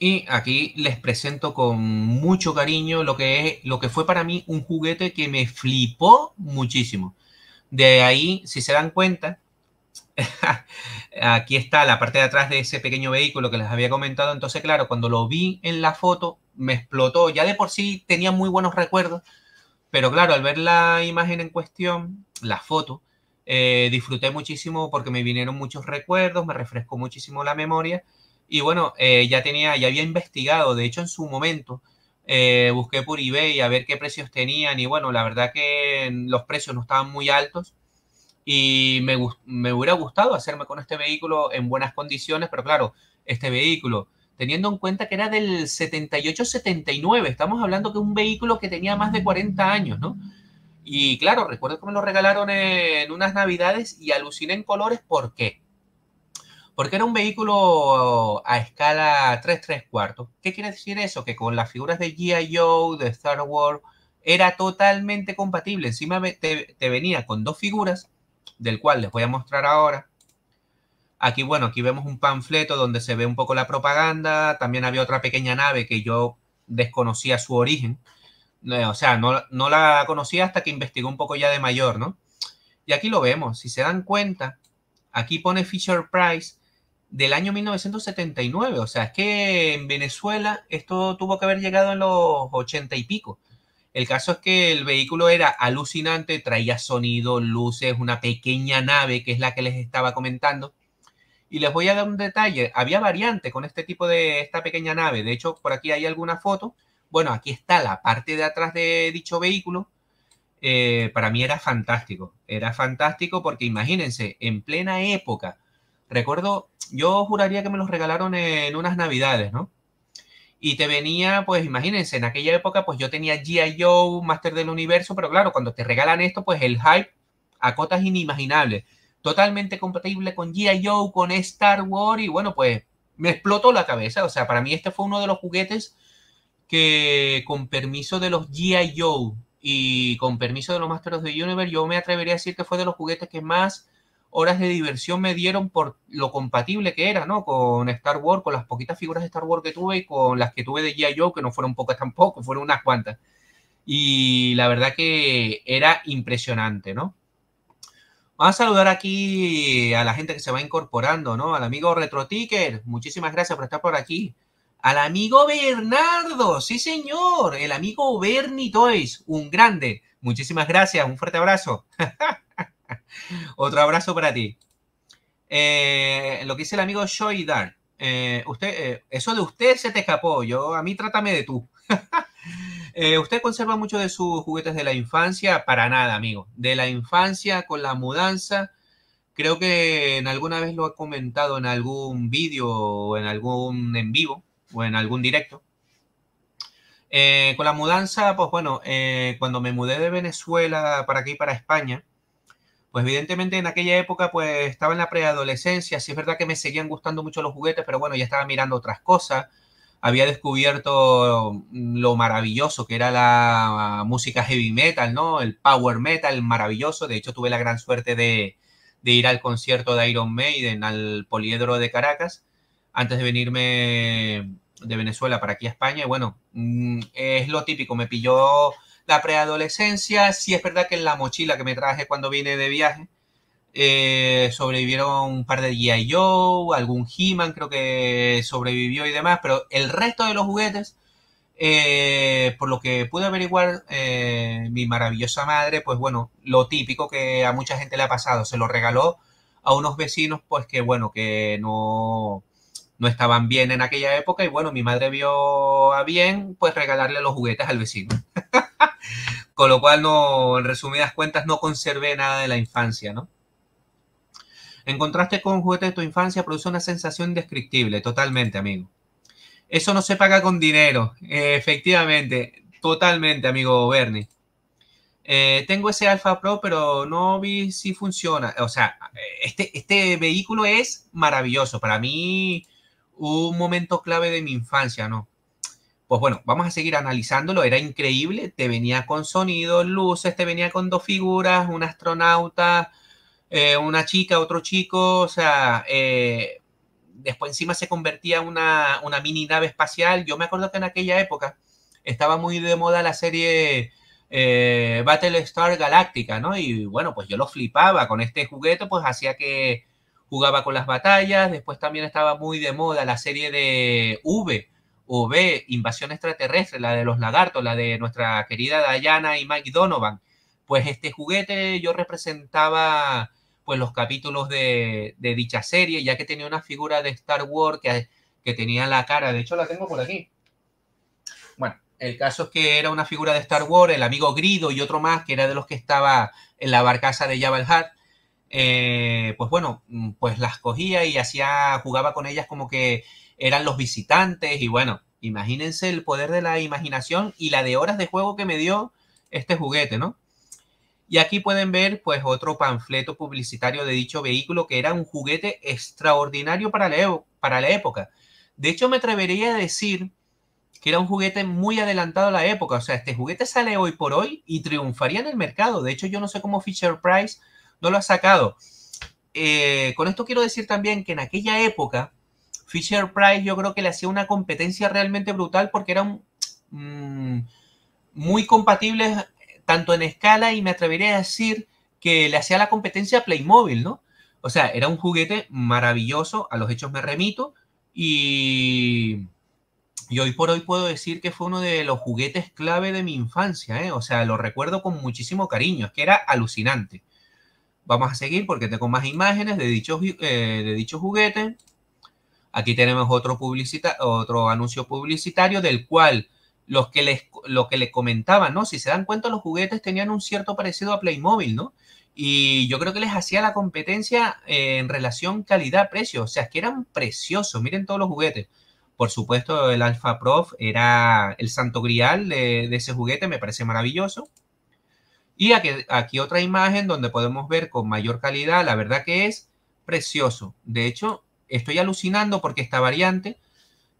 Y aquí les presento con mucho cariño lo que, es, lo que fue para mí un juguete que me flipó muchísimo. De ahí, si se dan cuenta, aquí está la parte de atrás de ese pequeño vehículo que les había comentado. Entonces, claro, cuando lo vi en la foto, me explotó. Ya de por sí tenía muy buenos recuerdos, pero claro, al ver la imagen en cuestión, la foto, eh, disfruté muchísimo porque me vinieron muchos recuerdos, me refrescó muchísimo la memoria y bueno, eh, ya tenía, ya había investigado, de hecho en su momento eh, busqué por eBay a ver qué precios tenían y bueno, la verdad que los precios no estaban muy altos y me, me hubiera gustado hacerme con este vehículo en buenas condiciones, pero claro, este vehículo teniendo en cuenta que era del 78-79. Estamos hablando que un vehículo que tenía más de 40 años, ¿no? Y claro, recuerdo que me lo regalaron en unas navidades y aluciné en colores. ¿Por qué? Porque era un vehículo a escala 3 3 cuartos. ¿Qué quiere decir eso? Que con las figuras de G.I. Joe, de Star Wars, era totalmente compatible. Encima te venía con dos figuras, del cual les voy a mostrar ahora Aquí, bueno, aquí vemos un panfleto donde se ve un poco la propaganda. También había otra pequeña nave que yo desconocía su origen. O sea, no, la conocía hasta que investigó un poco ya de mayor, ¿no? Y aquí lo vemos. Si se dan cuenta, aquí pone Fisher Price del año 1979. O sea, es que en Venezuela esto tuvo que haber llegado en los ochenta y pico. El caso es que el vehículo era alucinante, traía sonido, luces, una pequeña nave que es la que les estaba comentando. Y les voy a dar un detalle. Había variante con este tipo de esta pequeña nave. De hecho, por aquí hay alguna foto. Bueno, aquí está la parte de atrás de dicho vehículo. Eh, para mí era fantástico. Era fantástico porque imagínense, en plena época. Recuerdo, yo juraría que me los regalaron en unas navidades, ¿no? Y te venía, pues imagínense, en aquella época, pues yo tenía G.I. Joe, Master del Universo, pero claro, cuando te regalan esto, pues el hype a cotas inimaginables totalmente compatible con G.I. Joe, con Star Wars, y bueno, pues me explotó la cabeza. O sea, para mí este fue uno de los juguetes que con permiso de los G.I. Joe y con permiso de los Masters of the Universe, yo me atrevería a decir que fue de los juguetes que más horas de diversión me dieron por lo compatible que era, ¿no? Con Star Wars, con las poquitas figuras de Star Wars que tuve y con las que tuve de G.I. Joe, que no fueron pocas tampoco, fueron unas cuantas. Y la verdad que era impresionante, ¿no? Vamos a saludar aquí a la gente que se va incorporando, ¿no? Al amigo RetroTicker, muchísimas gracias por estar por aquí. Al amigo Bernardo, sí señor, el amigo Bernie Toys, un grande. Muchísimas gracias, un fuerte abrazo. Otro abrazo para ti. Eh, lo que dice el amigo Shoidar, eh, usted, eh, eso de usted se te escapó, yo a mí trátame de tú. Eh, ¿Usted conserva mucho de sus juguetes de la infancia? Para nada, amigo. De la infancia con la mudanza. Creo que en alguna vez lo ha comentado en algún vídeo o en algún en vivo o en algún directo. Eh, con la mudanza, pues bueno, eh, cuando me mudé de Venezuela para aquí, para España, pues evidentemente en aquella época pues estaba en la preadolescencia, sí es verdad que me seguían gustando mucho los juguetes, pero bueno, ya estaba mirando otras cosas, había descubierto mm, lo maravilloso que era la ah, música heavy metal, ¿no? El power metal maravilloso. De hecho, tuve la gran suerte de, de ir al concierto de Iron Maiden al Poliedro de Caracas antes de venirme de Venezuela para aquí a España. Y bueno, mm, es lo típico, me pilló la preadolescencia. Sí es verdad que en la mochila que me traje cuando vine de viaje, eh, sobrevivieron un par de G.I. Joe, algún He-Man creo que sobrevivió y demás, pero el resto de los juguetes, eh, por lo que pude averiguar, eh, mi maravillosa madre, pues bueno, lo típico que a mucha gente le ha pasado, se lo regaló a unos vecinos, pues que bueno, que no, no estaban bien en aquella época y bueno, mi madre vio a bien, pues regalarle los juguetes al vecino. Con lo cual, no, en resumidas cuentas, no conservé nada de la infancia, ¿no? Encontraste con un juguete de tu infancia, produce una sensación indescriptible, totalmente, amigo. Eso no se paga con dinero, eh, efectivamente, totalmente, amigo Bernie. Eh, tengo ese Alfa Pro, pero no vi si funciona. O sea, este, este vehículo es maravilloso. Para mí, un momento clave de mi infancia, ¿no? Pues bueno, vamos a seguir analizándolo. Era increíble. Te venía con sonidos, luces, te venía con dos figuras, un astronauta, eh, una chica, otro chico, o sea, eh, después encima se convertía en una, mini nave espacial. Yo me acuerdo que en aquella época estaba muy de moda la serie eh, Battle Star Galáctica, ¿no? Y bueno, pues yo lo flipaba con este juguete, pues hacía que jugaba con las batallas. Después también estaba muy de moda la serie de V, o V, Invasión Extraterrestre, la de los lagartos, la de nuestra querida Diana y Mike Donovan. Pues este juguete yo representaba pues los capítulos de, dicha serie, ya que tenía una figura de Star Wars que, tenía la cara, de hecho la tengo por aquí. Bueno, el caso es que era una figura de Star Wars, el amigo Grido y otro más, que era de los que estaba en la barcaza de Jabal Hat. Eh, pues bueno, mm, pues las cogía y hacía, jugaba con ellas como que eran los visitantes. Y bueno, imagínense el poder de la imaginación y la de horas de juego que me dio este juguete, ¿no? Y aquí pueden ver pues otro panfleto publicitario de dicho vehículo que era un juguete extraordinario para la, e-, para la época. De hecho, me atrevería a decir que era un juguete muy adelantado a la época. O sea, este juguete sale hoy por hoy y triunfaría en el mercado. De hecho, yo no sé cómo Fisher Price no lo ha sacado. Eh, con esto quiero decir también que en aquella época, Fisher Price yo creo que le hacía una competencia realmente brutal porque eran mm, muy compatibles tanto en escala y me atrevería a decir que le hacía la competencia a Playmobil, ¿no? O sea, era un juguete maravilloso, a los hechos me remito, y, y hoy por hoy puedo decir que fue uno de los juguetes clave de mi infancia, ¿eh? O sea, lo recuerdo con muchísimo cariño, es que era alucinante. Vamos a seguir porque tengo más imágenes de dicho, eh, de juguete. Aquí tenemos otro, publicita otro anuncio publicitario del cual los que les, lo que comentaban, ¿no? Si se dan cuenta, los juguetes tenían un cierto parecido a Playmobil, ¿no? Y yo creo que les hacía la competencia eh, en relación calidad-precio. O sea, que eran preciosos. Miren todos los juguetes. Por supuesto, el Alpha Prof era el santo grial de, ese juguete. Me parece maravilloso. Y aquí, otra imagen donde podemos ver con mayor calidad. La verdad que es precioso. De hecho, estoy alucinando porque esta variante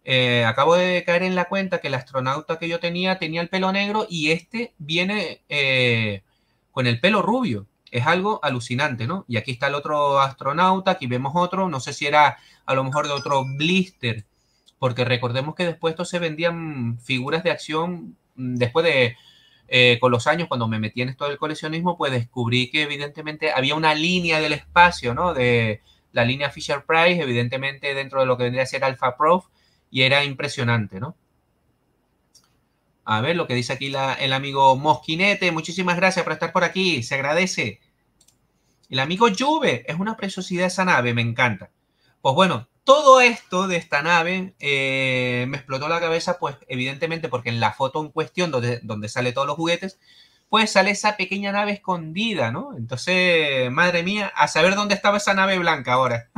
eh, acabo de caer en la cuenta que el astronauta que yo tenía tenía el pelo negro y este viene eh, con el pelo rubio. Es algo alucinante, ¿no? Y aquí está el otro astronauta, aquí vemos otro, no sé si era a lo mejor de otro blister, porque recordemos que después se vendían figuras de acción, mm, después de, eh, con los años, cuando me metí en esto del coleccionismo, pues descubrí que evidentemente había una línea del espacio, ¿no? De la línea Fisher Price, evidentemente dentro de lo que vendría a ser Alpha Prof, y era impresionante, ¿no? A ver lo que dice aquí el amigo Mosquinete. Muchísimas gracias por estar por aquí. Se agradece. El amigo Juve. Es una preciosidad esa nave. Me encanta. Pues bueno, todo esto de esta nave eh, me explotó la cabeza, pues evidentemente porque en la foto en cuestión, donde, donde sale todos los juguetes, pues sale esa pequeña nave escondida, ¿no? Entonces, madre mía, a saber dónde estaba esa nave blanca ahora.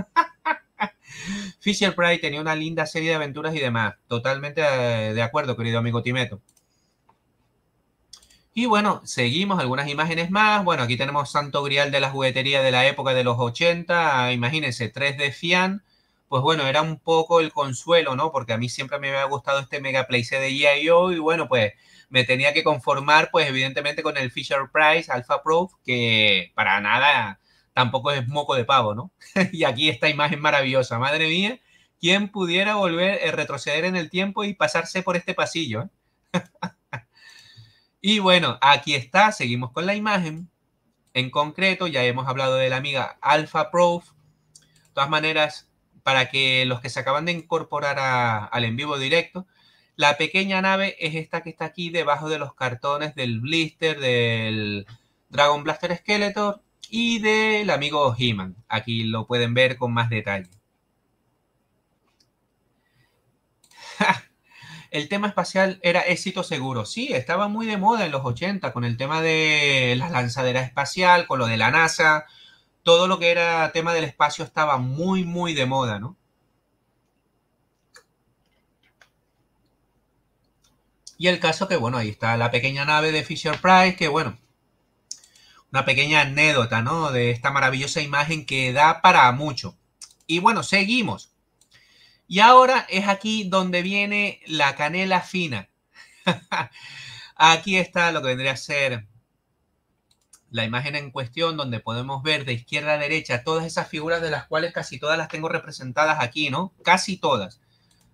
Fisher Price tenía una linda serie de aventuras y demás. Totalmente eh, de acuerdo, querido amigo Timeto. Y bueno, seguimos algunas imágenes más. Bueno, aquí tenemos Santo Grial de la juguetería de la época de los 80. Ah, imagínense, 3 de Fian. Pues bueno, era un poco el consuelo, ¿no? Porque a mí siempre me había gustado este Mega Play C de GIO y bueno, pues me tenía que conformar, pues evidentemente con el Fisher Price Alpha Proof que para nada tampoco es moco de pavo, ¿no? y aquí esta imagen maravillosa, madre mía, ¿quién pudiera volver, a eh, retroceder en el tiempo y pasarse por este pasillo? Eh? y bueno, aquí está, seguimos con la imagen. En concreto, ya hemos hablado de la amiga Alpha Prof. De todas maneras, para que los que se acaban de incorporar al en vivo directo, la pequeña nave es esta que está aquí debajo de los cartones del blister del Dragon Blaster Skeletor y del amigo He-Man. Aquí lo pueden ver con más detalle. el tema espacial era éxito seguro. Sí, estaba muy de moda en los 80 con el tema de la lanzadera espacial, con lo de la NASA. Todo lo que era tema del espacio estaba muy, muy de moda, ¿no? Y el caso que, bueno, ahí está la pequeña nave de Fisher Price, que, bueno, una pequeña anécdota, ¿no? De esta maravillosa imagen que da para mucho. Y bueno, seguimos. Y ahora es aquí donde viene la canela fina. aquí está lo que vendría a ser la imagen en cuestión, donde podemos ver de izquierda a derecha todas esas figuras de las cuales casi todas las tengo representadas aquí, ¿no? Casi todas.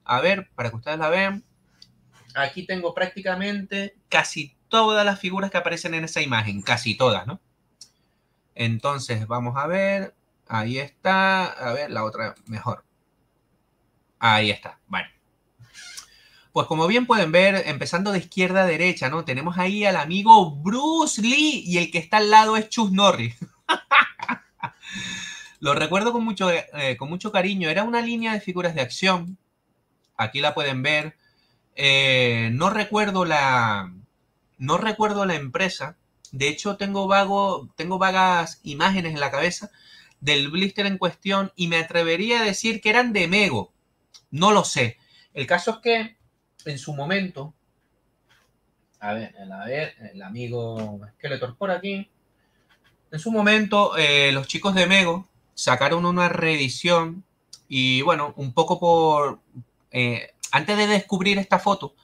A ver, para que ustedes la vean. Aquí tengo prácticamente casi todas las figuras que aparecen en esa imagen, casi todas, ¿no? Entonces, vamos a ver. Ahí está. A ver, la otra mejor. Ahí está. Bueno. Pues como bien pueden ver, empezando de izquierda a derecha, ¿no? Tenemos ahí al amigo Bruce Lee y el que está al lado es Chus Norris. Lo recuerdo con mucho, eh, con mucho cariño. Era una línea de figuras de acción. Aquí la pueden ver. Eh, no recuerdo la. No recuerdo la empresa, de hecho, tengo, vago, tengo vagas imágenes en la cabeza del blister en cuestión y me atrevería a decir que eran de Mego. No lo sé. El caso es que en su momento, a ver, a ver, el amigo Skeletor por aquí. En su momento, eh, los chicos de Mego sacaron una reedición y bueno, un poco por... Eh, antes de descubrir esta foto,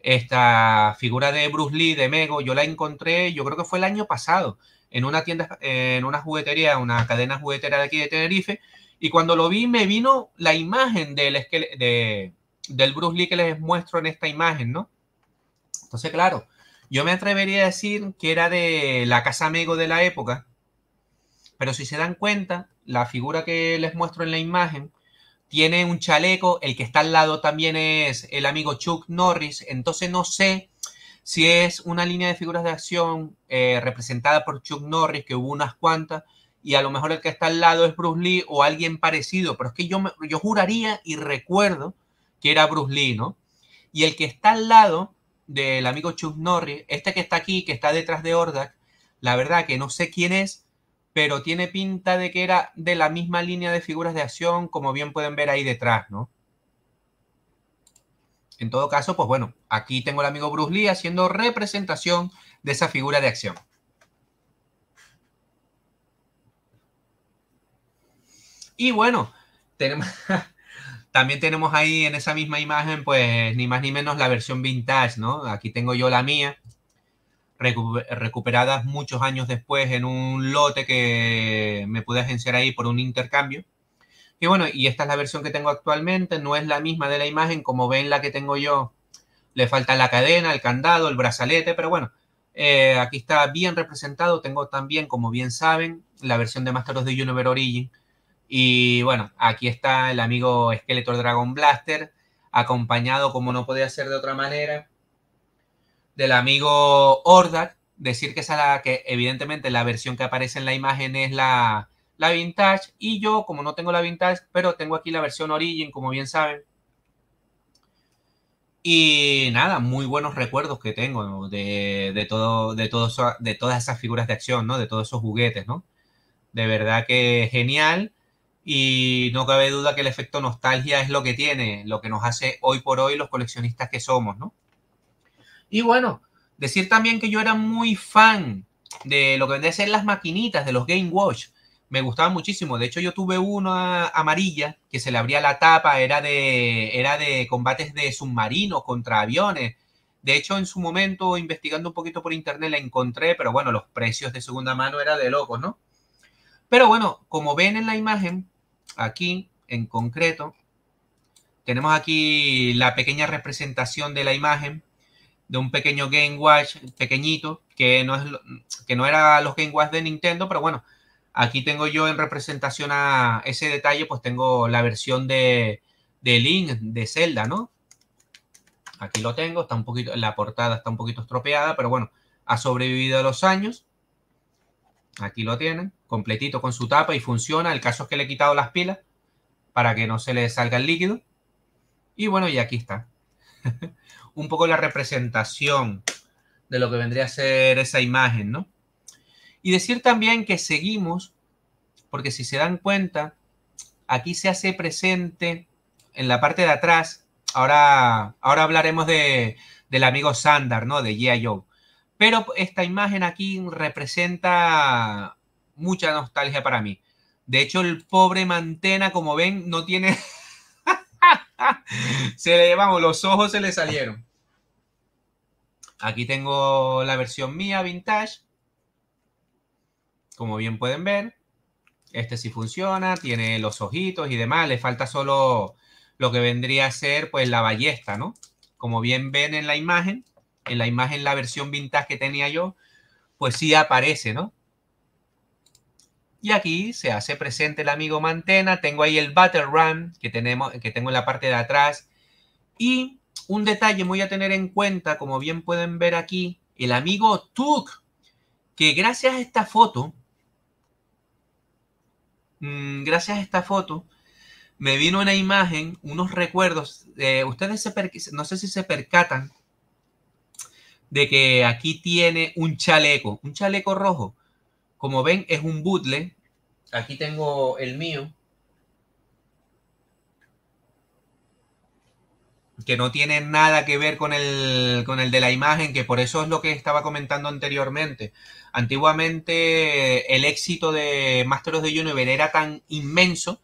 esta figura de Bruce Lee, de Mego, yo la encontré, yo creo que fue el año pasado, en una tienda, en una juguetería, una cadena juguetera de aquí de Tenerife, y cuando lo vi me vino la imagen del, del Bruce Lee que les muestro en esta imagen, ¿no? Entonces, claro, yo me atrevería a decir que era de la casa Mego de la época, pero si se dan cuenta, la figura que les muestro en la imagen tiene un chaleco, el que está al lado también es el amigo Chuck Norris, entonces no sé si es una línea de figuras de acción eh, representada por Chuck Norris, que hubo unas cuantas, y a lo mejor el que está al lado es Bruce Lee o alguien parecido, pero es que yo, yo juraría y recuerdo que era Bruce Lee, ¿no? Y el que está al lado del amigo Chuck Norris, este que está aquí, que está detrás de Ordak, la verdad que no sé quién es, pero tiene pinta de que era de la misma línea de figuras de acción, como bien pueden ver ahí detrás, ¿no? En todo caso, pues bueno, aquí tengo el amigo Bruce Lee haciendo representación de esa figura de acción. Y bueno, también tenemos ahí en esa misma imagen, pues ni más ni menos la versión vintage, ¿no? Aquí tengo yo la mía, recuperadas muchos años después en un lote que me pude agenciar ahí por un intercambio. Y bueno, y esta es la versión que tengo actualmente, no es la misma de la imagen, como ven la que tengo yo, le falta la cadena, el candado, el brazalete, pero bueno, eh, aquí está bien representado, tengo también, como bien saben, la versión de Master of the Universe Origin. Y bueno, aquí está el amigo Skeletor Dragon Blaster, acompañado como no podía ser de otra manera del amigo Ordak, decir que esa la que evidentemente la versión que aparece en la imagen es la, vintage y yo como no tengo la vintage, pero tengo aquí la versión Origin, como bien saben. Y nada, muy buenos recuerdos que tengo de, todo, de, todo de todas esas figuras de acción, De todos esos juguetes, ¿no? De verdad que genial. Y no cabe duda que el efecto nostalgia es lo que tiene, lo que nos hace hoy por hoy los coleccionistas que somos, ¿no? Y bueno, decir también que yo era muy fan de lo que vendían a ser las maquinitas de los Game Watch. Me gustaba muchísimo. De hecho, yo tuve una amarilla que se le abría la tapa. Era de, era de combates de submarinos contra aviones. De hecho, en su momento, investigando un poquito por internet, la encontré, pero bueno, los precios de segunda mano eran de locos, ¿no? Pero bueno, como ven en la imagen, aquí en concreto, tenemos aquí la pequeña representación de la imagen de un pequeño Game Watch pequeñito, que no, es, que no era los Game Watch de Nintendo, pero bueno, aquí tengo yo en representación a ese detalle, pues tengo la versión de, de Link, de Zelda, ¿no? Aquí lo tengo, está un poquito, la portada está un poquito estropeada, pero bueno, ha sobrevivido a los años. Aquí lo tienen, completito con su tapa y funciona. El caso es que le he quitado las pilas para que no se le salga el líquido. Y bueno, y aquí está. un poco la representación de lo que vendría a ser esa imagen, ¿no? Y decir también que seguimos, porque si se dan cuenta, aquí se hace presente en la parte de atrás, ahora, ahora hablaremos del amigo Sandar, ¿no? De G.I. Pero esta imagen aquí representa mucha nostalgia para mí. De hecho, el pobre Mantena, como ven, no tiene... se le, vamos, los ojos se le salieron. Aquí tengo la versión mía, vintage. Como bien pueden ver, este sí funciona, tiene los ojitos y demás. Le falta solo lo que vendría a ser pues la ballesta, ¿no? Como bien ven en la imagen, en la imagen la versión vintage que tenía yo, pues sí aparece, ¿no? Y aquí se hace presente el amigo Mantena. Tengo ahí el Battle Run que, tenemos, que tengo en la parte de atrás. Y un detalle muy a tener en cuenta, como bien pueden ver aquí, el amigo Tuk, que gracias a esta foto, mm, gracias a esta foto, me vino una imagen, unos recuerdos. ustedes no sé si se percatan de que aquí tiene un chaleco, un chaleco rojo. Como ven, es un bootle. Aquí tengo el mío. que no tiene nada que ver con el, de la imagen, que por eso es lo que estaba comentando anteriormente. Antiguamente el éxito de Master of the Universe era tan inmenso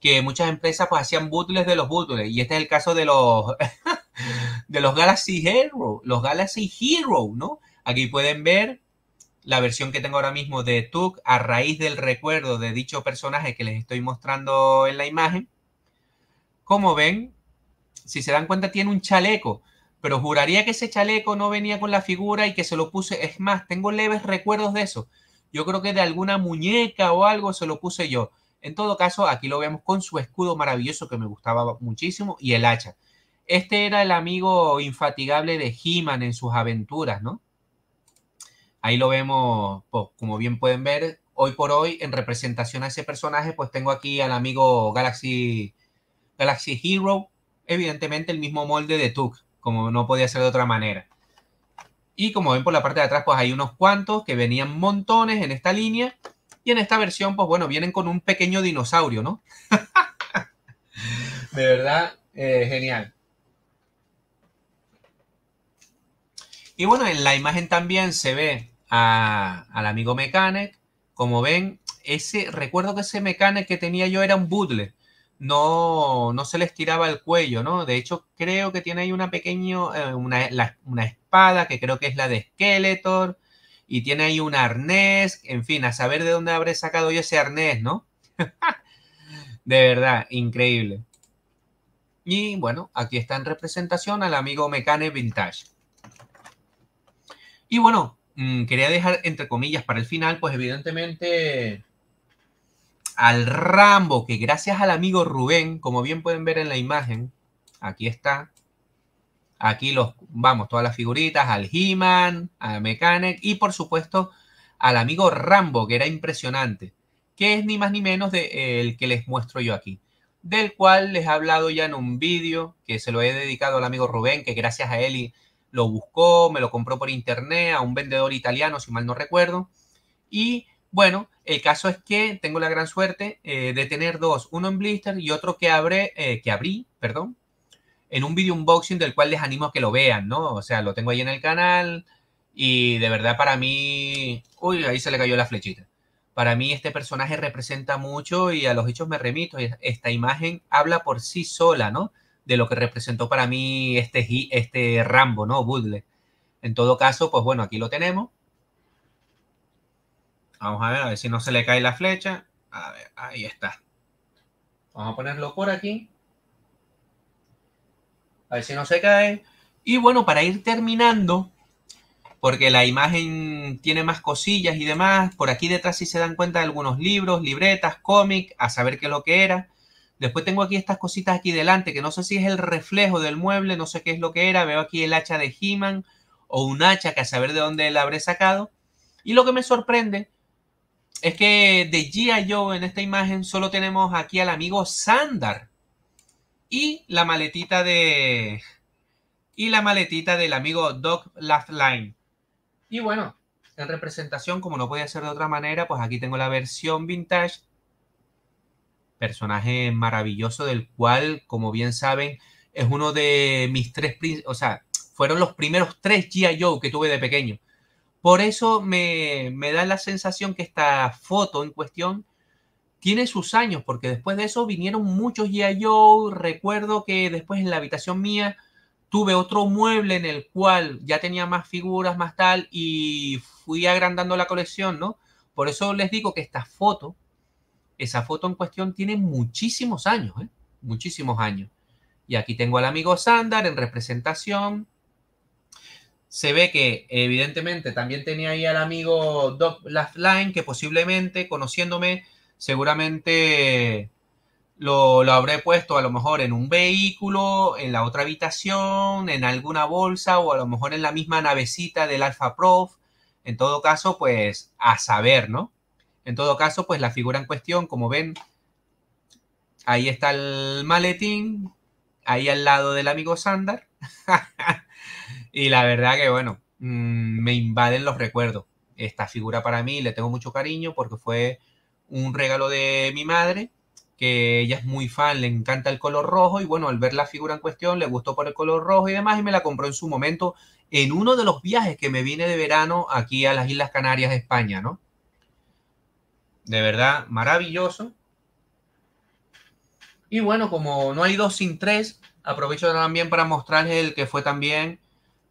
que muchas empresas pues hacían bootles de los bootles. Y este es el caso de los, de los Galaxy Heroes. los Galaxy Hero, ¿no? Aquí pueden ver la versión que tengo ahora mismo de Tuk a raíz del recuerdo de dicho personaje que les estoy mostrando en la imagen. Como ven, si se dan cuenta, tiene un chaleco, pero juraría que ese chaleco no venía con la figura y que se lo puse. Es más, tengo leves recuerdos de eso. Yo creo que de alguna muñeca o algo se lo puse yo. En todo caso, aquí lo vemos con su escudo maravilloso que me gustaba muchísimo y el hacha. Este era el amigo infatigable de He-Man en sus aventuras, ¿no? Ahí lo vemos, pues, como bien pueden ver, hoy por hoy, en representación a ese personaje, pues tengo aquí al amigo Galaxy, Galaxy Hero, evidentemente el mismo molde de TUC, como no podía ser de otra manera. Y como ven por la parte de atrás, pues hay unos cuantos que venían montones en esta línea. Y en esta versión, pues bueno, vienen con un pequeño dinosaurio, ¿no? de verdad, eh, genial. Y bueno, en la imagen también se ve al amigo Mechanic. Como ven, ese recuerdo que ese Mechanic que tenía yo era un bootle no, se les tiraba el cuello, ¿no? De hecho, creo que tiene ahí una pequeña, eh, una, una, espada que creo que es la de Skeletor, y tiene ahí un arnés, en fin, a saber de dónde habré sacado yo ese arnés, ¿no? de verdad, increíble. Y bueno, aquí está en representación al amigo Mecane Vintage. Y bueno, mm, quería dejar entre comillas para el final, pues evidentemente al Rambo, que gracias al amigo Rubén, como bien pueden ver en la imagen, aquí está. Aquí los, vamos, todas las figuritas, al He-Man, a Mechanic y por supuesto al amigo Rambo, que era impresionante, que es ni más ni menos de, eh, el que les muestro yo aquí, del cual les he hablado ya en un vídeo que se lo he dedicado al amigo Rubén, que gracias a él lo buscó, me lo compró por internet a un vendedor italiano, si mal no recuerdo. Y bueno, el caso es que tengo la gran suerte eh, de tener dos, uno en blister y otro que, abre, eh, que abrí, perdón, en un video unboxing del cual les animo a que lo vean, ¿no? O sea, lo tengo ahí en el canal y de verdad para mí, uy, ahí se le cayó la flechita. Para mí este personaje representa mucho y a los hechos me remito. Esta imagen habla por sí sola, ¿no? De lo que representó para mí este, este Rambo, ¿no? Budle. En todo caso, pues bueno, aquí lo tenemos. Vamos a ver, a ver si no se le cae la flecha. A ver, ahí está. Vamos a ponerlo por aquí. A ver si no se cae. Y bueno, para ir terminando, porque la imagen tiene más cosillas y demás, por aquí detrás sí se dan cuenta de algunos libros, libretas, cómics, a saber qué es lo que era. Después tengo aquí estas cositas aquí delante, que no sé si es el reflejo del mueble, no sé qué es lo que era. Veo aquí el hacha de he o un hacha que a saber de dónde la habré sacado. Y lo que me sorprende es que de G.I. Joe en esta imagen solo tenemos aquí al amigo Sandar y la maletita de y la maletita del amigo Doc Laughline. Y bueno, en representación, como no podía ser de otra manera, pues aquí tengo la versión vintage. Personaje maravilloso del cual, como bien saben, es uno de mis tres, o sea, fueron los primeros tres G.I. Joe que tuve de pequeño. Por eso me, me da la sensación que esta foto en cuestión tiene sus años, porque después de eso vinieron muchos G.I. yo Recuerdo que después en la habitación mía tuve otro mueble en el cual ya tenía más figuras, más tal, y fui agrandando la colección, ¿no? Por eso les digo que esta foto, esa foto en cuestión tiene muchísimos años, ¿eh? Muchísimos años. Y aquí tengo al amigo Sandar en representación se ve que evidentemente también tenía ahí al amigo Doc Laughlin, que posiblemente, conociéndome, seguramente lo, habré puesto a lo mejor en un vehículo, en la otra habitación, en alguna bolsa o a lo mejor en la misma navecita del Alfa Prof. En todo caso, pues a saber, ¿no? En todo caso, pues la figura en cuestión, como ven, ahí está el maletín, ahí al lado del amigo Sander Y la verdad que, bueno, mm, me invaden los recuerdos. Esta figura para mí le tengo mucho cariño porque fue un regalo de mi madre, que ella es muy fan, le encanta el color rojo y bueno, al ver la figura en cuestión le gustó por el color rojo y demás y me la compró en su momento en uno de los viajes que me vine de verano aquí a las Islas Canarias, de España, ¿no? De verdad, maravilloso. Y bueno, como no hay dos sin tres, aprovecho también para mostrarles el que fue también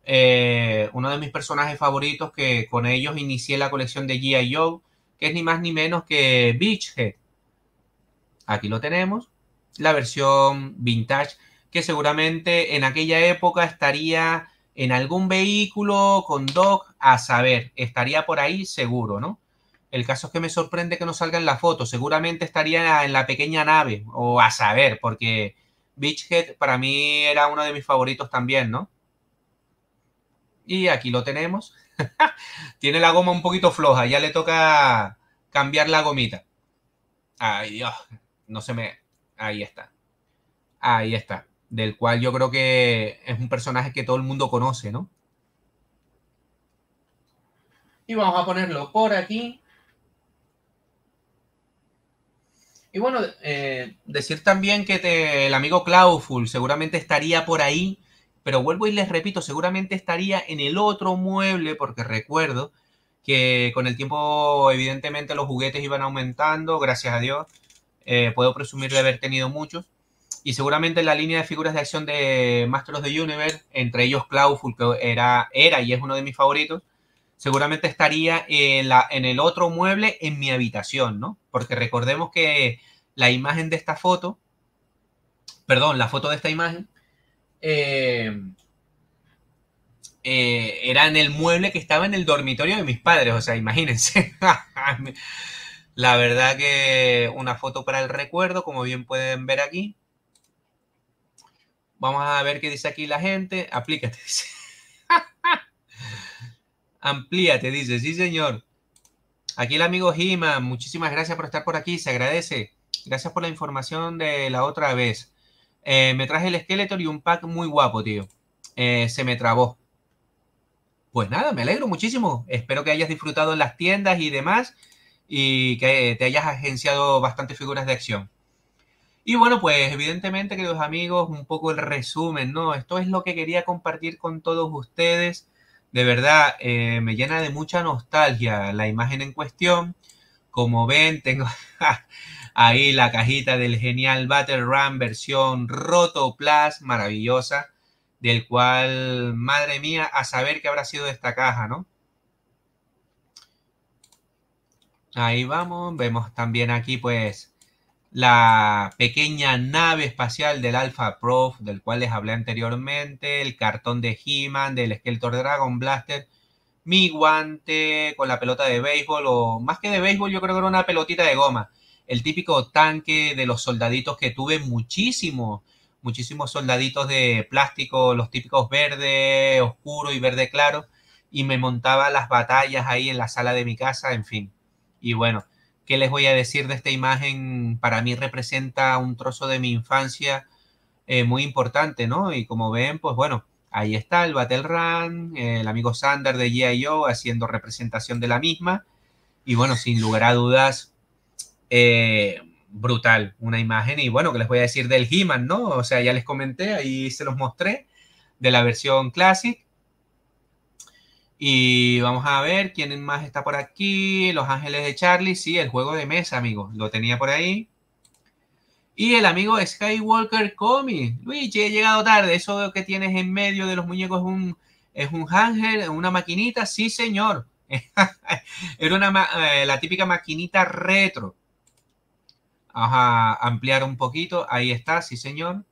eh, uno de mis personajes favoritos que con ellos inicié la colección de G.I. Joe, que es ni más ni menos que Beachhead. Aquí lo tenemos, la versión vintage, que seguramente en aquella época estaría en algún vehículo con Doc, a saber, estaría por ahí seguro, ¿no? El caso es que me sorprende que no salga en la foto. Seguramente estaría en la pequeña nave, o a saber, porque Beachhead para mí era uno de mis favoritos también, ¿no? Y aquí lo tenemos. Tiene la goma un poquito floja, ya le toca cambiar la gomita. Ay, Dios, no se me... Ahí está. Ahí está. Del cual yo creo que es un personaje que todo el mundo conoce, ¿no? Y vamos a ponerlo por aquí. Y bueno, eh, decir también que el amigo Clauful seguramente estaría por ahí pero vuelvo y les repito, seguramente estaría en el otro mueble, porque recuerdo que con el tiempo evidentemente los juguetes iban aumentando, gracias a Dios, eh, puedo presumir de haber tenido muchos, y seguramente la línea de figuras de acción de Masters of Universe, entre ellos Clawful, que era, era y es uno de mis favoritos, seguramente estaría en, la, en el otro mueble en mi habitación, ¿no? Porque recordemos que la imagen de esta foto, perdón, la foto de esta imagen eh, eh, era en el mueble que estaba en el dormitorio de mis padres, o sea, imagínense. La verdad que una foto para el recuerdo, como bien pueden ver aquí. Vamos a ver qué dice aquí la gente. Aplícate, dice. Amplíate, dice. Sí, señor. Aquí el amigo Gima muchísimas gracias por estar por aquí, se agradece. Gracias por la información de la otra vez. Eh, me traje el esqueleto y un pack muy guapo, tío. Eh, se me trabó. Pues nada, me alegro muchísimo. Espero que hayas disfrutado en las tiendas y demás y que te hayas agenciado bastantes figuras de acción. Y bueno, pues evidentemente, queridos amigos, un poco el resumen, ¿no? Esto es lo que quería compartir con todos ustedes. De verdad, eh, me llena de mucha nostalgia la imagen en cuestión. Como ven, tengo... Ahí la cajita del genial Battle Ram versión Rotoplas, maravillosa, del cual, madre mía, a saber qué habrá sido esta caja, ¿no? Ahí vamos, vemos también aquí pues la pequeña nave espacial del Alpha Prof, del cual les hablé anteriormente, el cartón de He-Man, del Skeletor Dragon Blaster, mi guante con la pelota de béisbol, o más que de béisbol, yo creo que era una pelotita de goma el típico tanque de los soldaditos que tuve muchísimo, muchísimos soldaditos de plástico, los típicos verde oscuro y verde claro, y me montaba las batallas ahí en la sala de mi casa, en fin. Y bueno, ¿qué les voy a decir de esta imagen? Para mí representa un trozo de mi infancia eh, muy importante, ¿no? Y como ven, pues bueno, ahí está el Battle Run, el amigo Sander de G.I.O. haciendo representación de la misma. Y bueno, sin lugar a dudas, eh, brutal, una imagen. Y bueno, que les voy a decir del He-Man, ¿no? O sea, ya les comenté, ahí se los mostré, de la versión Classic. Y vamos a ver quién más está por aquí. Los Ángeles de Charlie, sí, el juego de mesa, amigos. Lo tenía por ahí. Y el amigo Skywalker comi luis he llegado tarde. Eso que tienes en medio de los muñecos es un, es un ángel, una maquinita. Sí, señor. Era una, eh, la típica maquinita retro. Vamos a ampliar un poquito. Ahí está, sí señor.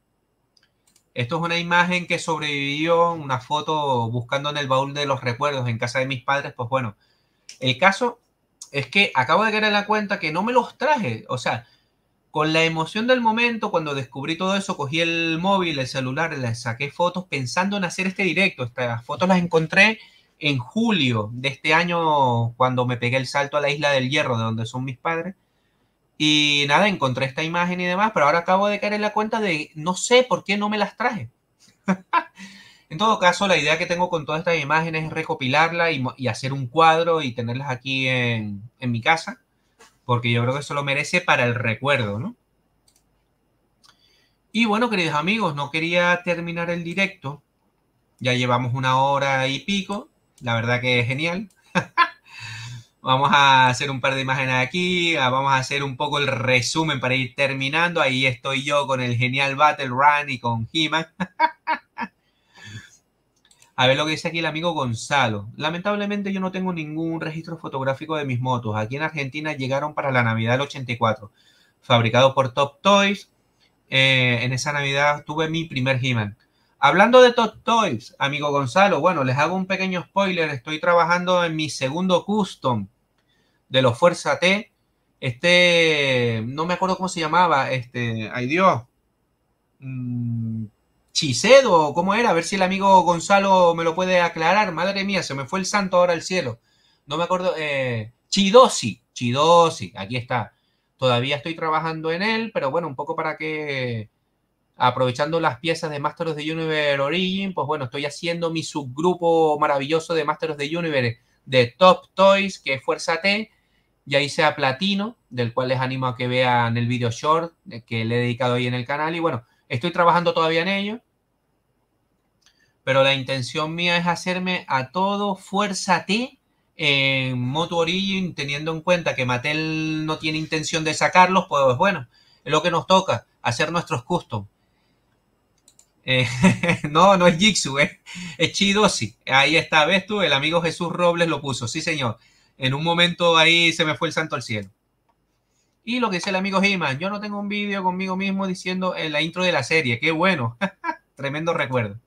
Esto es una imagen que sobrevivió, una foto buscando en el baúl de los recuerdos en casa de mis padres. Pues bueno, el caso es que acabo de caer la cuenta que no me los traje. O sea, con la emoción del momento, cuando descubrí todo eso, cogí el móvil, el celular, le saqué fotos pensando en hacer este directo. Estas fotos las encontré en julio de este año, cuando me pegué el salto a la isla del Hierro, de donde son mis padres. Y nada, encontré esta imagen y demás, pero ahora acabo de caer en la cuenta de no sé por qué no me las traje. en todo caso, la idea que tengo con todas estas imágenes es recopilarlas y, hacer un cuadro y tenerlas aquí en, en mi casa, porque yo creo que eso lo merece para el recuerdo, ¿no? Y bueno, queridos amigos, no quería terminar el directo. Ya llevamos una hora y pico. La verdad que es genial. Vamos a hacer un par de imágenes aquí, ah, vamos a hacer un poco el resumen para ir terminando. Ahí estoy yo con el genial Battle Run y con he A ver lo que dice aquí el amigo Gonzalo. Lamentablemente yo no tengo ningún registro fotográfico de mis motos. Aquí en Argentina llegaron para la Navidad del 84, fabricado por Top Toys. Eh, en esa Navidad tuve mi primer He-Man. Hablando de Top Toys, amigo Gonzalo, bueno, les hago un pequeño spoiler. Estoy trabajando en mi segundo custom de los Fuerza T. Este, no me acuerdo cómo se llamaba, este, ay Dios, mm, Chisedo, ¿cómo era? A ver si el amigo Gonzalo me lo puede aclarar. Madre mía, se me fue el santo ahora al cielo. No me acuerdo, eh, Chidosi, Chidosi, aquí está. Todavía estoy trabajando en él, pero bueno, un poco para que aprovechando las piezas de Masters of the Universe Origin, pues bueno, estoy haciendo mi subgrupo maravilloso de Masters of the Universe de Top Toys, que es Fuerza T, ya hice a Platino, del cual les animo a que vean el video short eh, que le he dedicado ahí en el canal. Y bueno, estoy trabajando todavía en ello. Pero la intención mía es hacerme a todo fuerza T en Moto Origin, teniendo en cuenta que Mattel no tiene intención de sacarlos, pues bueno, es lo que nos toca, hacer nuestros custom. Eh, no, no es Jigsu, es, chido sí Ahí está, ves tú, el amigo Jesús Robles lo puso, sí señor en un momento ahí se me fue el santo al cielo. Y lo que dice el amigo Gima, yo no tengo un vídeo conmigo mismo diciendo en eh, la intro de la serie, qué bueno, tremendo recuerdo.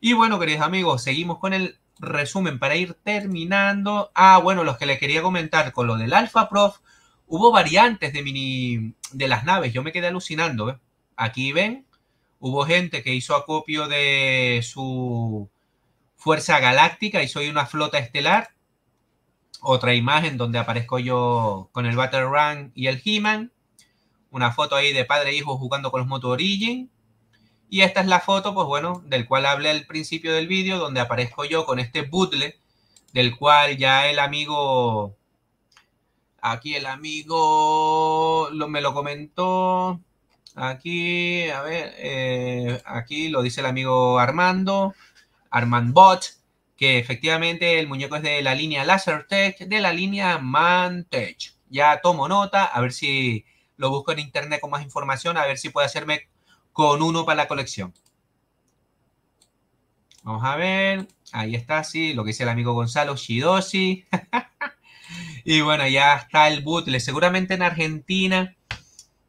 Y bueno, queridos amigos, seguimos con el resumen para ir terminando. Ah, bueno, los que les quería comentar con lo del Alpha Prof, hubo variantes de mini de las naves, yo me quedé alucinando, Aquí ven, hubo gente que hizo acopio de su fuerza galáctica, y soy una flota estelar otra imagen donde aparezco yo con el Battle Run y el He-Man. Una foto ahí de padre e hijo jugando con los Moto Origin. Y esta es la foto, pues bueno, del cual hablé al principio del vídeo, donde aparezco yo con este bootle, del cual ya el amigo Aquí el amigo lo, me lo comentó. Aquí, a ver, eh, aquí lo dice el amigo Armando, Armand Bot que efectivamente el muñeco es de la línea Tech. de la línea ManTech. Ya tomo nota, a ver si lo busco en internet con más información, a ver si puedo hacerme con uno para la colección. Vamos a ver, ahí está, sí, lo que dice el amigo Gonzalo Shidosi. y bueno, ya está el bootle. Seguramente en Argentina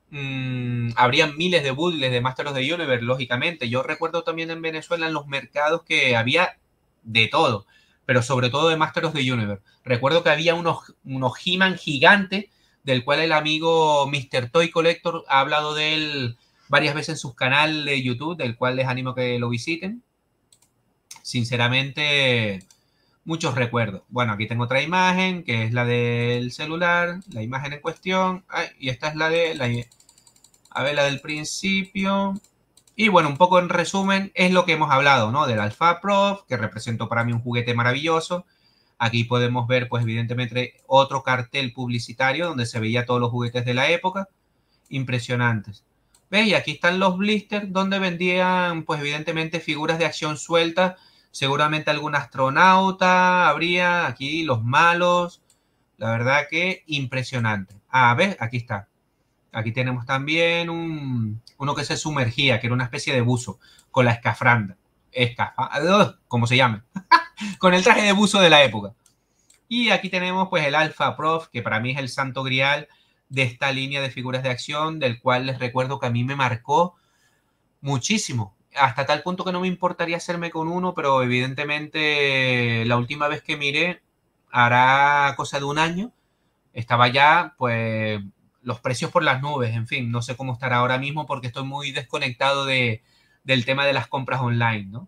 mm, habrían miles de bootles de Masters of the Universe, lógicamente. Yo recuerdo también en Venezuela en los mercados que había de todo, pero sobre todo de Master of the Universe. Recuerdo que había unos, unos He-Man gigantes, del cual el amigo Mr. Toy Collector ha hablado de él varias veces en su canal de YouTube, del cual les animo que lo visiten. Sinceramente, muchos recuerdos. Bueno, aquí tengo otra imagen, que es la del celular, la imagen en cuestión, Ay, y esta es la de... La, a ver, la del principio. Y bueno, un poco en resumen, es lo que hemos hablado, ¿no? Del Alpha Prof, que representó para mí un juguete maravilloso. Aquí podemos ver, pues evidentemente, otro cartel publicitario donde se veía todos los juguetes de la época. Impresionantes. ¿Ves? Y aquí están los blisters donde vendían, pues evidentemente, figuras de acción sueltas. Seguramente algún astronauta habría. Aquí los malos. La verdad que impresionante. Ah, ¿ves? Aquí está. Aquí tenemos también un, uno que se sumergía, que era una especie de buzo, con la escafranda. Escafa, como se llama? con el traje de buzo de la época. Y aquí tenemos pues el Alpha Prof, que para mí es el santo grial de esta línea de figuras de acción, del cual les recuerdo que a mí me marcó muchísimo. Hasta tal punto que no me importaría hacerme con uno, pero evidentemente eh, la última vez que miré, hará cosa de un año, estaba ya pues los precios por las nubes, en fin, no sé cómo estará ahora mismo porque estoy muy desconectado de, del tema de las compras online, ¿no?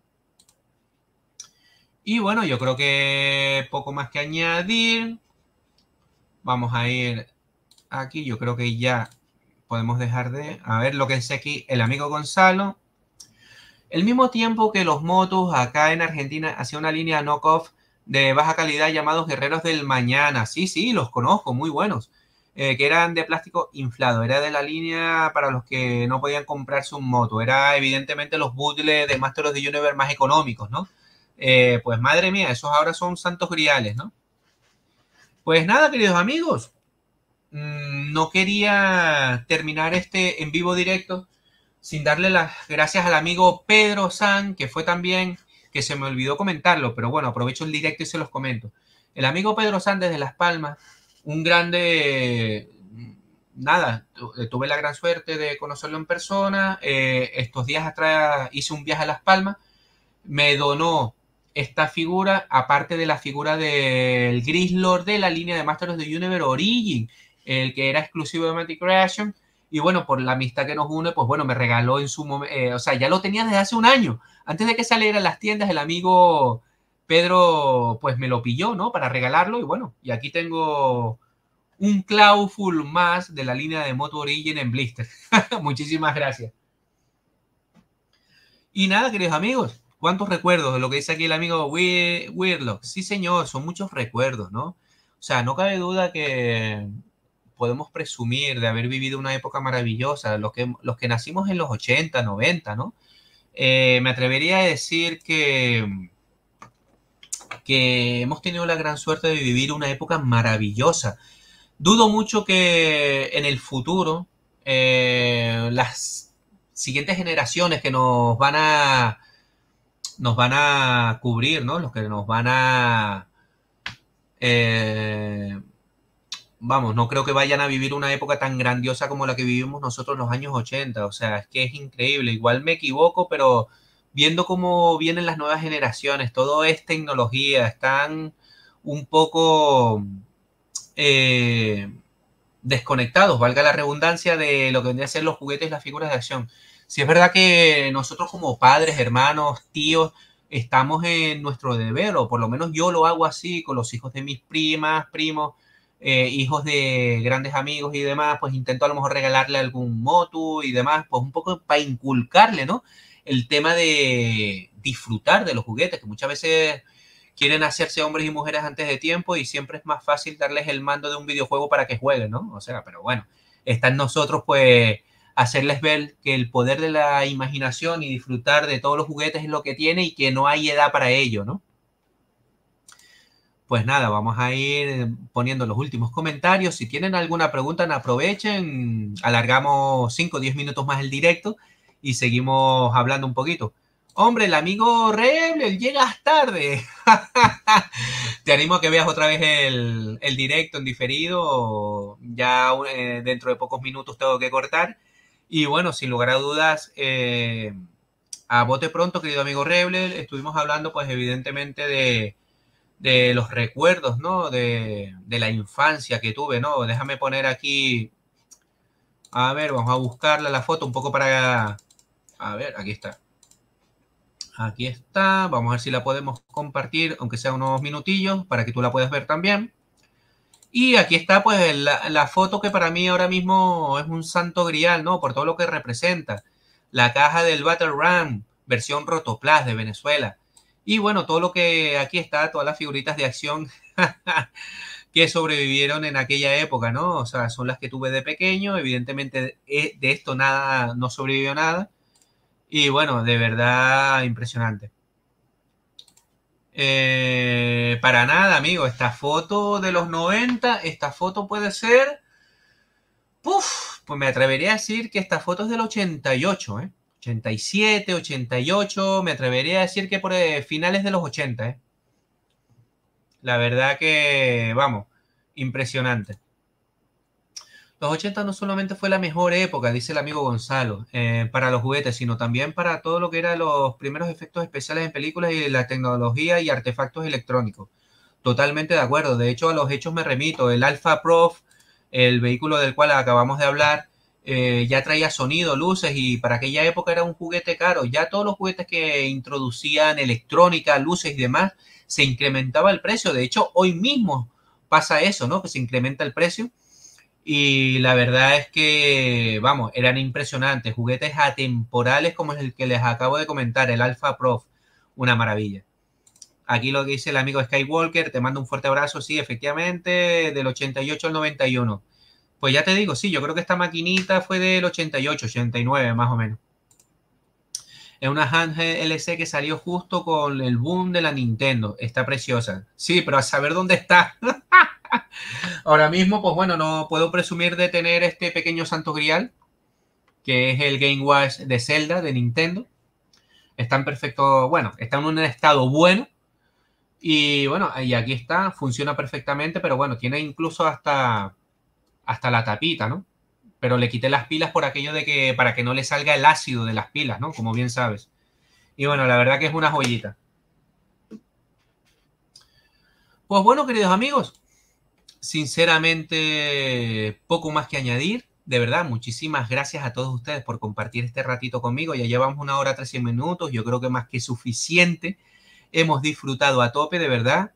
Y bueno, yo creo que poco más que añadir. Vamos a ir aquí, yo creo que ya podemos dejar de... A ver lo que dice aquí el amigo Gonzalo. El mismo tiempo que los motos acá en Argentina hacía una línea knockoff de baja calidad llamados Guerreros del Mañana. Sí, sí, los conozco, muy buenos. Eh, que eran de plástico inflado, era de la línea para los que no podían comprarse un moto, era evidentemente los bootles de Master of the Universe más económicos, ¿no? Eh, pues madre mía, esos ahora son santos griales, ¿no? Pues nada, queridos amigos, mm, no quería terminar este en vivo directo sin darle las gracias al amigo Pedro San, que fue también, que se me olvidó comentarlo, pero bueno, aprovecho el directo y se los comento. El amigo Pedro San desde Las Palmas un grande, nada, eh, tuve la gran suerte de conocerlo en persona. Eh, estos días atrás hice un viaje a Las Palmas. Me donó esta figura, aparte de la figura del Gris Lord de la línea de Masters of Universe Origin, el que era exclusivo de Matic Creation. Y bueno, por la amistad que nos une, pues bueno, me regaló en su momento, eh, o sea, ya lo tenía desde hace un año. Antes de que saliera a las tiendas, el amigo Pedro pues me lo pilló, ¿no? Para regalarlo y bueno, y aquí tengo un Clawful más de la línea de Moto Origin en Blister. Muchísimas gracias. Y nada, queridos amigos, ¿cuántos recuerdos de lo que dice aquí el amigo weirdlock Sí, señor, son muchos recuerdos, ¿no? O sea, no cabe duda que podemos presumir de haber vivido una época maravillosa, los que, los que nacimos en los 80, 90, ¿no? Eh, me atrevería a decir que que hemos tenido la gran suerte de vivir una época maravillosa. Dudo mucho que en el futuro eh, las siguientes generaciones que nos van a nos van a cubrir, ¿no? Los que nos van a eh, vamos, no creo que vayan a vivir una época tan grandiosa como la que vivimos nosotros en los años 80. O sea, es que es increíble. Igual me equivoco, pero viendo cómo vienen las nuevas generaciones, todo es tecnología, están un poco eh, desconectados, valga la redundancia, de lo que vendrían a ser los juguetes y las figuras de acción. Si es verdad que nosotros como padres, hermanos, tíos, estamos en nuestro deber, o por lo menos yo lo hago así con los hijos de mis primas, primos, eh, hijos de grandes amigos y demás, pues intento a lo mejor regalarle algún motu y demás, pues un poco para inculcarle, ¿no? el tema de disfrutar de los juguetes, que muchas veces quieren hacerse hombres y mujeres antes de tiempo y siempre es más fácil darles el mando de un videojuego para que jueguen, ¿no? O sea, pero bueno, está en nosotros pues hacerles ver que el poder de la imaginación y disfrutar de todos los juguetes es lo que tiene y que no hay edad para ello, ¿no? Pues nada, vamos a ir poniendo los últimos comentarios. Si tienen alguna pregunta, aprovechen. Alargamos 5 o 10 minutos más el directo y seguimos hablando un poquito. Hombre, el amigo Rebel, llegas tarde. Te animo a que veas otra vez el, directo en diferido. Ya eh, dentro de pocos minutos tengo que cortar. Y bueno, sin lugar a dudas, eh, a bote pronto, querido amigo Rebel, estuvimos hablando pues evidentemente de, los recuerdos, ¿no? De, de la infancia que tuve, ¿no? Déjame poner aquí, a ver, vamos a buscarle la foto un poco para a ver, aquí está. Aquí está. Vamos a ver si la podemos compartir, aunque sea unos minutillos, para que tú la puedas ver también. Y aquí está, pues, la, foto que para mí ahora mismo es un santo grial, ¿no? Por todo lo que representa. La caja del Battle Ram, versión Rotoplas de Venezuela. Y bueno, todo lo que aquí está, todas las figuritas de acción que sobrevivieron en aquella época, ¿no? O sea, son las que tuve de pequeño. Evidentemente, eh, de esto nada, no sobrevivió nada. Y bueno, de verdad impresionante. Eh, para nada, amigo. Esta foto de los 90, esta foto puede ser... pues me atrevería a decir que esta foto es del 88, ¿eh? 87, 88, me atrevería a decir que por eh, finales de los 80, ¿eh? La verdad que, vamos, impresionante los 80 no solamente fue la mejor época, dice el amigo Gonzalo, eh, para los juguetes, sino también para todo lo que eran los primeros efectos especiales en películas y la tecnología y artefactos electrónicos. Totalmente de acuerdo. De hecho, a los hechos me remito. El Alfa Prof, el vehículo del cual acabamos de hablar, eh, ya traía sonido, luces y para aquella época era un juguete caro. Ya todos los juguetes que introducían electrónica, luces y demás, se incrementaba el precio. De hecho, hoy mismo pasa eso, ¿no? Que se incrementa el precio y la verdad es que, vamos, eran impresionantes. Juguetes atemporales como el que les acabo de comentar, el Alpha Prof. Una maravilla. Aquí lo que dice el amigo Skywalker, te mando un fuerte abrazo. Sí, efectivamente, del 88 al 91. Pues ya te digo, sí, yo creo que esta maquinita fue del 88, 89 más o menos. Es una handheld LC que salió justo con el boom de la Nintendo. Está preciosa. Sí, pero a saber dónde está. Ahora mismo, pues bueno, no puedo presumir de tener este pequeño santo grial, que es el Game Watch de Zelda de Nintendo. Está en perfecto, bueno, está en un estado bueno. Y bueno, y aquí está, funciona perfectamente, pero bueno, tiene incluso hasta, hasta la tapita, ¿no? Pero le quité las pilas por aquello de que, para que no le salga el ácido de las pilas, ¿no? Como bien sabes. Y bueno, la verdad que es una joyita. Pues bueno, queridos amigos, sinceramente, poco más que añadir. De verdad, muchísimas gracias a todos ustedes por compartir este ratito conmigo. Ya llevamos una hora 13 minutos, yo creo que más que suficiente. Hemos disfrutado a tope, de verdad.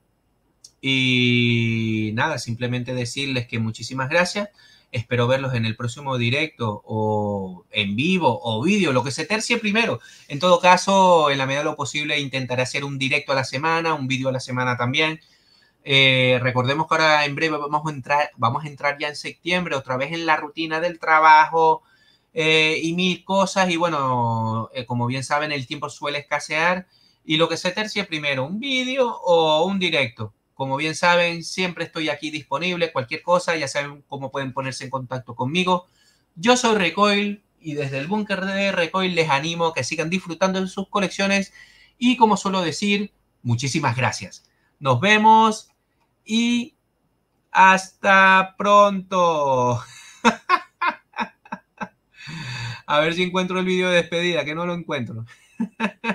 Y nada, simplemente decirles que muchísimas gracias. Espero verlos en el próximo directo o en vivo o vídeo, lo que se tercie primero. En todo caso, en la medida lo posible, intentaré hacer un directo a la semana, un vídeo a la semana también. Eh, recordemos que ahora en breve vamos a, entrar, vamos a entrar ya en septiembre, otra vez en la rutina del trabajo eh, y mil cosas. Y bueno, eh, como bien saben, el tiempo suele escasear. Y lo que se tercia primero, un vídeo o un directo. Como bien saben, siempre estoy aquí disponible, cualquier cosa, ya saben cómo pueden ponerse en contacto conmigo. Yo soy Recoil y desde el búnker de Recoil les animo que sigan disfrutando de sus colecciones y como suelo decir, muchísimas gracias. Nos vemos y hasta pronto. A ver si encuentro el video de despedida, que no lo encuentro.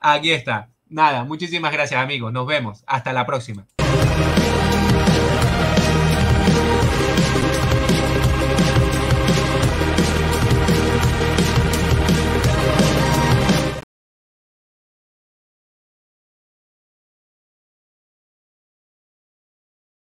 Aquí está. Nada, muchísimas gracias amigos. Nos vemos. Hasta la próxima.